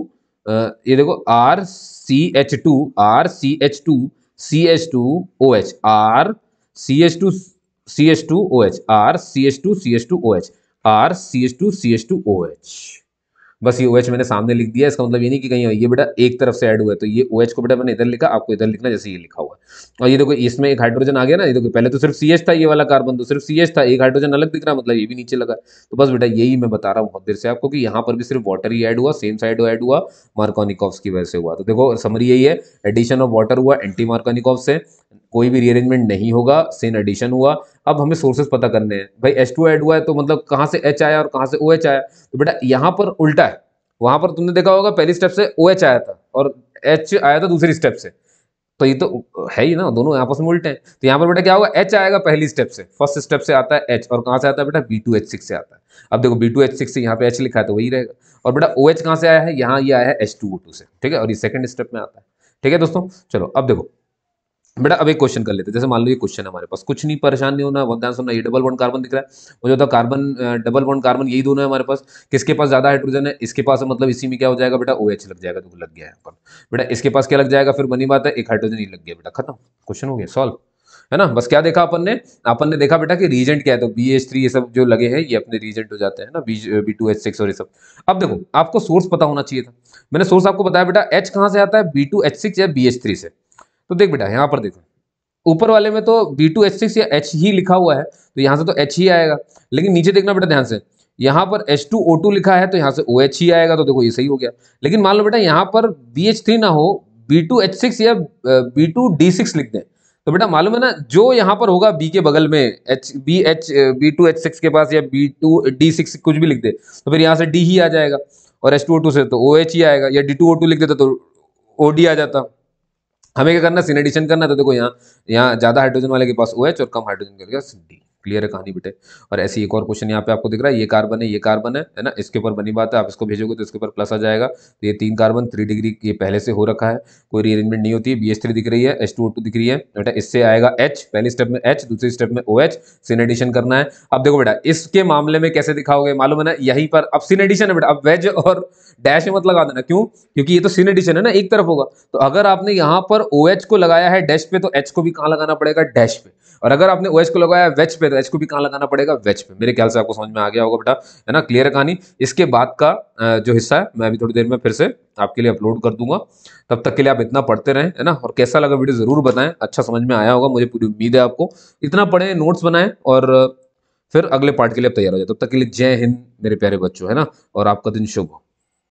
ये देखो R C H two R C H two C H two O H R C H two C H two O H R C H two C H two O H R C H two C H two O H बस ये ओ OH मैंने सामने लिख दिया इसका मतलब ये नहीं कि कहीं ये बेटा एक तरफ से ऐड हुआ है तो ये ओ OH को बेटा मैंने इधर लिखा आपको इधर लिखना जैसे ये लिखा हुआ है और ये देखो इसमें एक हाइड्रोजन आ गया ना ये देखो पहले तो सिर्फ सी था ये वाला कार्बन तो सिर्फ सी था एक हाइड्रोजन अलग दिख रहा मतलब ये भी नीचे लगा तो बस बेटा यही मैं बता रहा हूँ बहुत देर से आपको कि यहाँ पर भी सिर्फ वाटर ही ऐड हुआ सेम साइड ऐड हुआ मार्कोनिकॉफ्स की वजह से हुआ तो देखो समरी यही है एडिशन ऑफ वाटर हुआ एंटी मार्कोनिकॉफ्स से कोई भी रीअरेंजमेंट नहीं होगा सेन एडिशन हुआ अब हमें सोर्सेस पता करने हैं भाई एच टू एड हुआ है तो मतलब कहाँ से एच आया और कहाँ से ओ OH आया तो बेटा यहाँ पर उल्टा है वहाँ पर तुमने देखा होगा पहली स्टेप से ओ OH आया था और एच आया था दूसरी स्टेप से तो ये तो है ही ना दोनों आपस में उल्टे हैं तो यहाँ पर बेटा क्या होगा एच आएगा पहली स्टेप से फर्स्ट स्टेप से आता है एच और कहाँ से आता है बेटा बी टू एच सिक्स से आता है अब देखो बी टू एच सिक्स से यहाँ पे एच लिखा है तो वही रहेगा और बेटा ओ एच कहाँ से आया है यहाँ ये आया है एच टू ओ टू से ठीक है और ये सेकंड स्टेप में आता है ठीक है दोस्तों चलो अब देखो बेटा अब एक क्वेश्चन कर लेते हैं जैसे मान लो ये क्वेश्चन हमारे पास कुछ नहीं परेशान नहीं होना ध्यान सुनना ये डबल बॉन्ड कार्बन दिख रहा है मुझे होता कार्बन डबल बॉन्ड कार्बन यही दोनों है हमारे पास किसके पास ज्यादा हाइड्रोजन है इसके पास मतलब इसी में क्या हो जाएगा बेटा ओ OH लग जाएगा तो लग गया है पर बेटा इसके पास क्या लग जाएगा फिर बनी बात है एक हाइड्रोजन ही लग गया बेटा खत्म क्वेश्चन हो गया सॉल्व है ना बस क्या देखा अपन ने अपन ने देखा बेटा कि रीजेंट क्या है तो बी एच थ्री ये सब जो लगे हैं ये अपने रीजेंट हो जाते हैं ना B B two H six और ये सब अब देखो आपको सोर्स पता होना चाहिए था मैंने सोर्स आपको बताया बेटा एच कहाँ से आता है बी टू एच सिक्स या बी एच थ्री से तो देख बेटा यहाँ पर देखो ऊपर वाले में तो बी टू एच सिक्स या एच ही लिखा हुआ है तो यहाँ से तो एच ही आएगा लेकिन नीचे देखना बेटा ध्यान से यहाँ पर एच टू ओ टू लिखा है तो यहाँ से ओ एच ही आएगा तो देखो ये सही हो गया लेकिन मान लो बेटा यहाँ पर बी एच थ्री ना हो बी टू एच सिक्स या बी टू डी सिक्स लिख दें तो बेटा मालूम है ना जो यहाँ पर होगा बी के बगल में H B H B two H six के पास या बी टू डी सिक्स कुछ भी लिख दे तो फिर यहाँ से डी ही आ जाएगा और एच टू ओ टू से तो ओ एच ही आएगा या डी टू ओ टू लिख देता तो ओ डी आ जाता हमें क्या करना सिन एडिशन करना तो देखो यहाँ यहाँ ज़्यादा हाइड्रोजन वाले के पास ओ एच और कम हाइड्रोजन के पास डी क्लियर है कहानी बेटे और ऐसी एक और क्वेश्चन यहाँ पे आपको दिख रहा है ये कार्बन है ये कार्बन है है ना इसके ऊपर बनी बात है आप इसको भेजोगे तो इसके ऊपर प्लस आ जाएगा तो ये तीन कार्बन थ्री डिग्री ये पहले से हो रखा है कोई रीअरेंजमेंट नहीं होती है बी एस थ्री दिख रही है एच टू टू दिख रही है बेटा इससे आएगा एच पहले स्टेप में एच दूसरे स्टेप में ओ एच सिन एडिशन करना है अब देखो बेटा इसके मामले में कैसे दिखाओगे मालूम है ना यहीं पर अब सीनेडिशन एडिशन है बेटा अब वेज और डैश में मत लगा देना क्यों क्योंकि ये तो सीन एडिशन है ना एक तरफ होगा तो अगर आपने यहाँ पर ओ OH को लगाया है डैश पे तो एच को भी कहाँ लगाना पड़ेगा डैश पे और अगर आपने ओ OH को लगाया वेच पे तो एच को भी कहाँ लगाना पड़ेगा वेच पे मेरे ख्याल से आपको समझ में आ गया होगा बेटा है ना क्लियर कहानी इसके बाद का जो हिस्सा है मैं अभी थोड़ी देर में फिर से आपके लिए अपलोड कर दूंगा तब तक के लिए आप इतना पढ़ते रहें है ना और कैसा लगा वीडियो जरूर बताएं अच्छा समझ में आया होगा मुझे पूरी उम्मीद है आपको इतना पढ़े नोट्स बनाएं और फिर अगले पार्ट के लिए तैयार हो जाए तब तक के लिए जय हिंद मेरे प्यारे बच्चों है ना और आपका दिन शुभ हो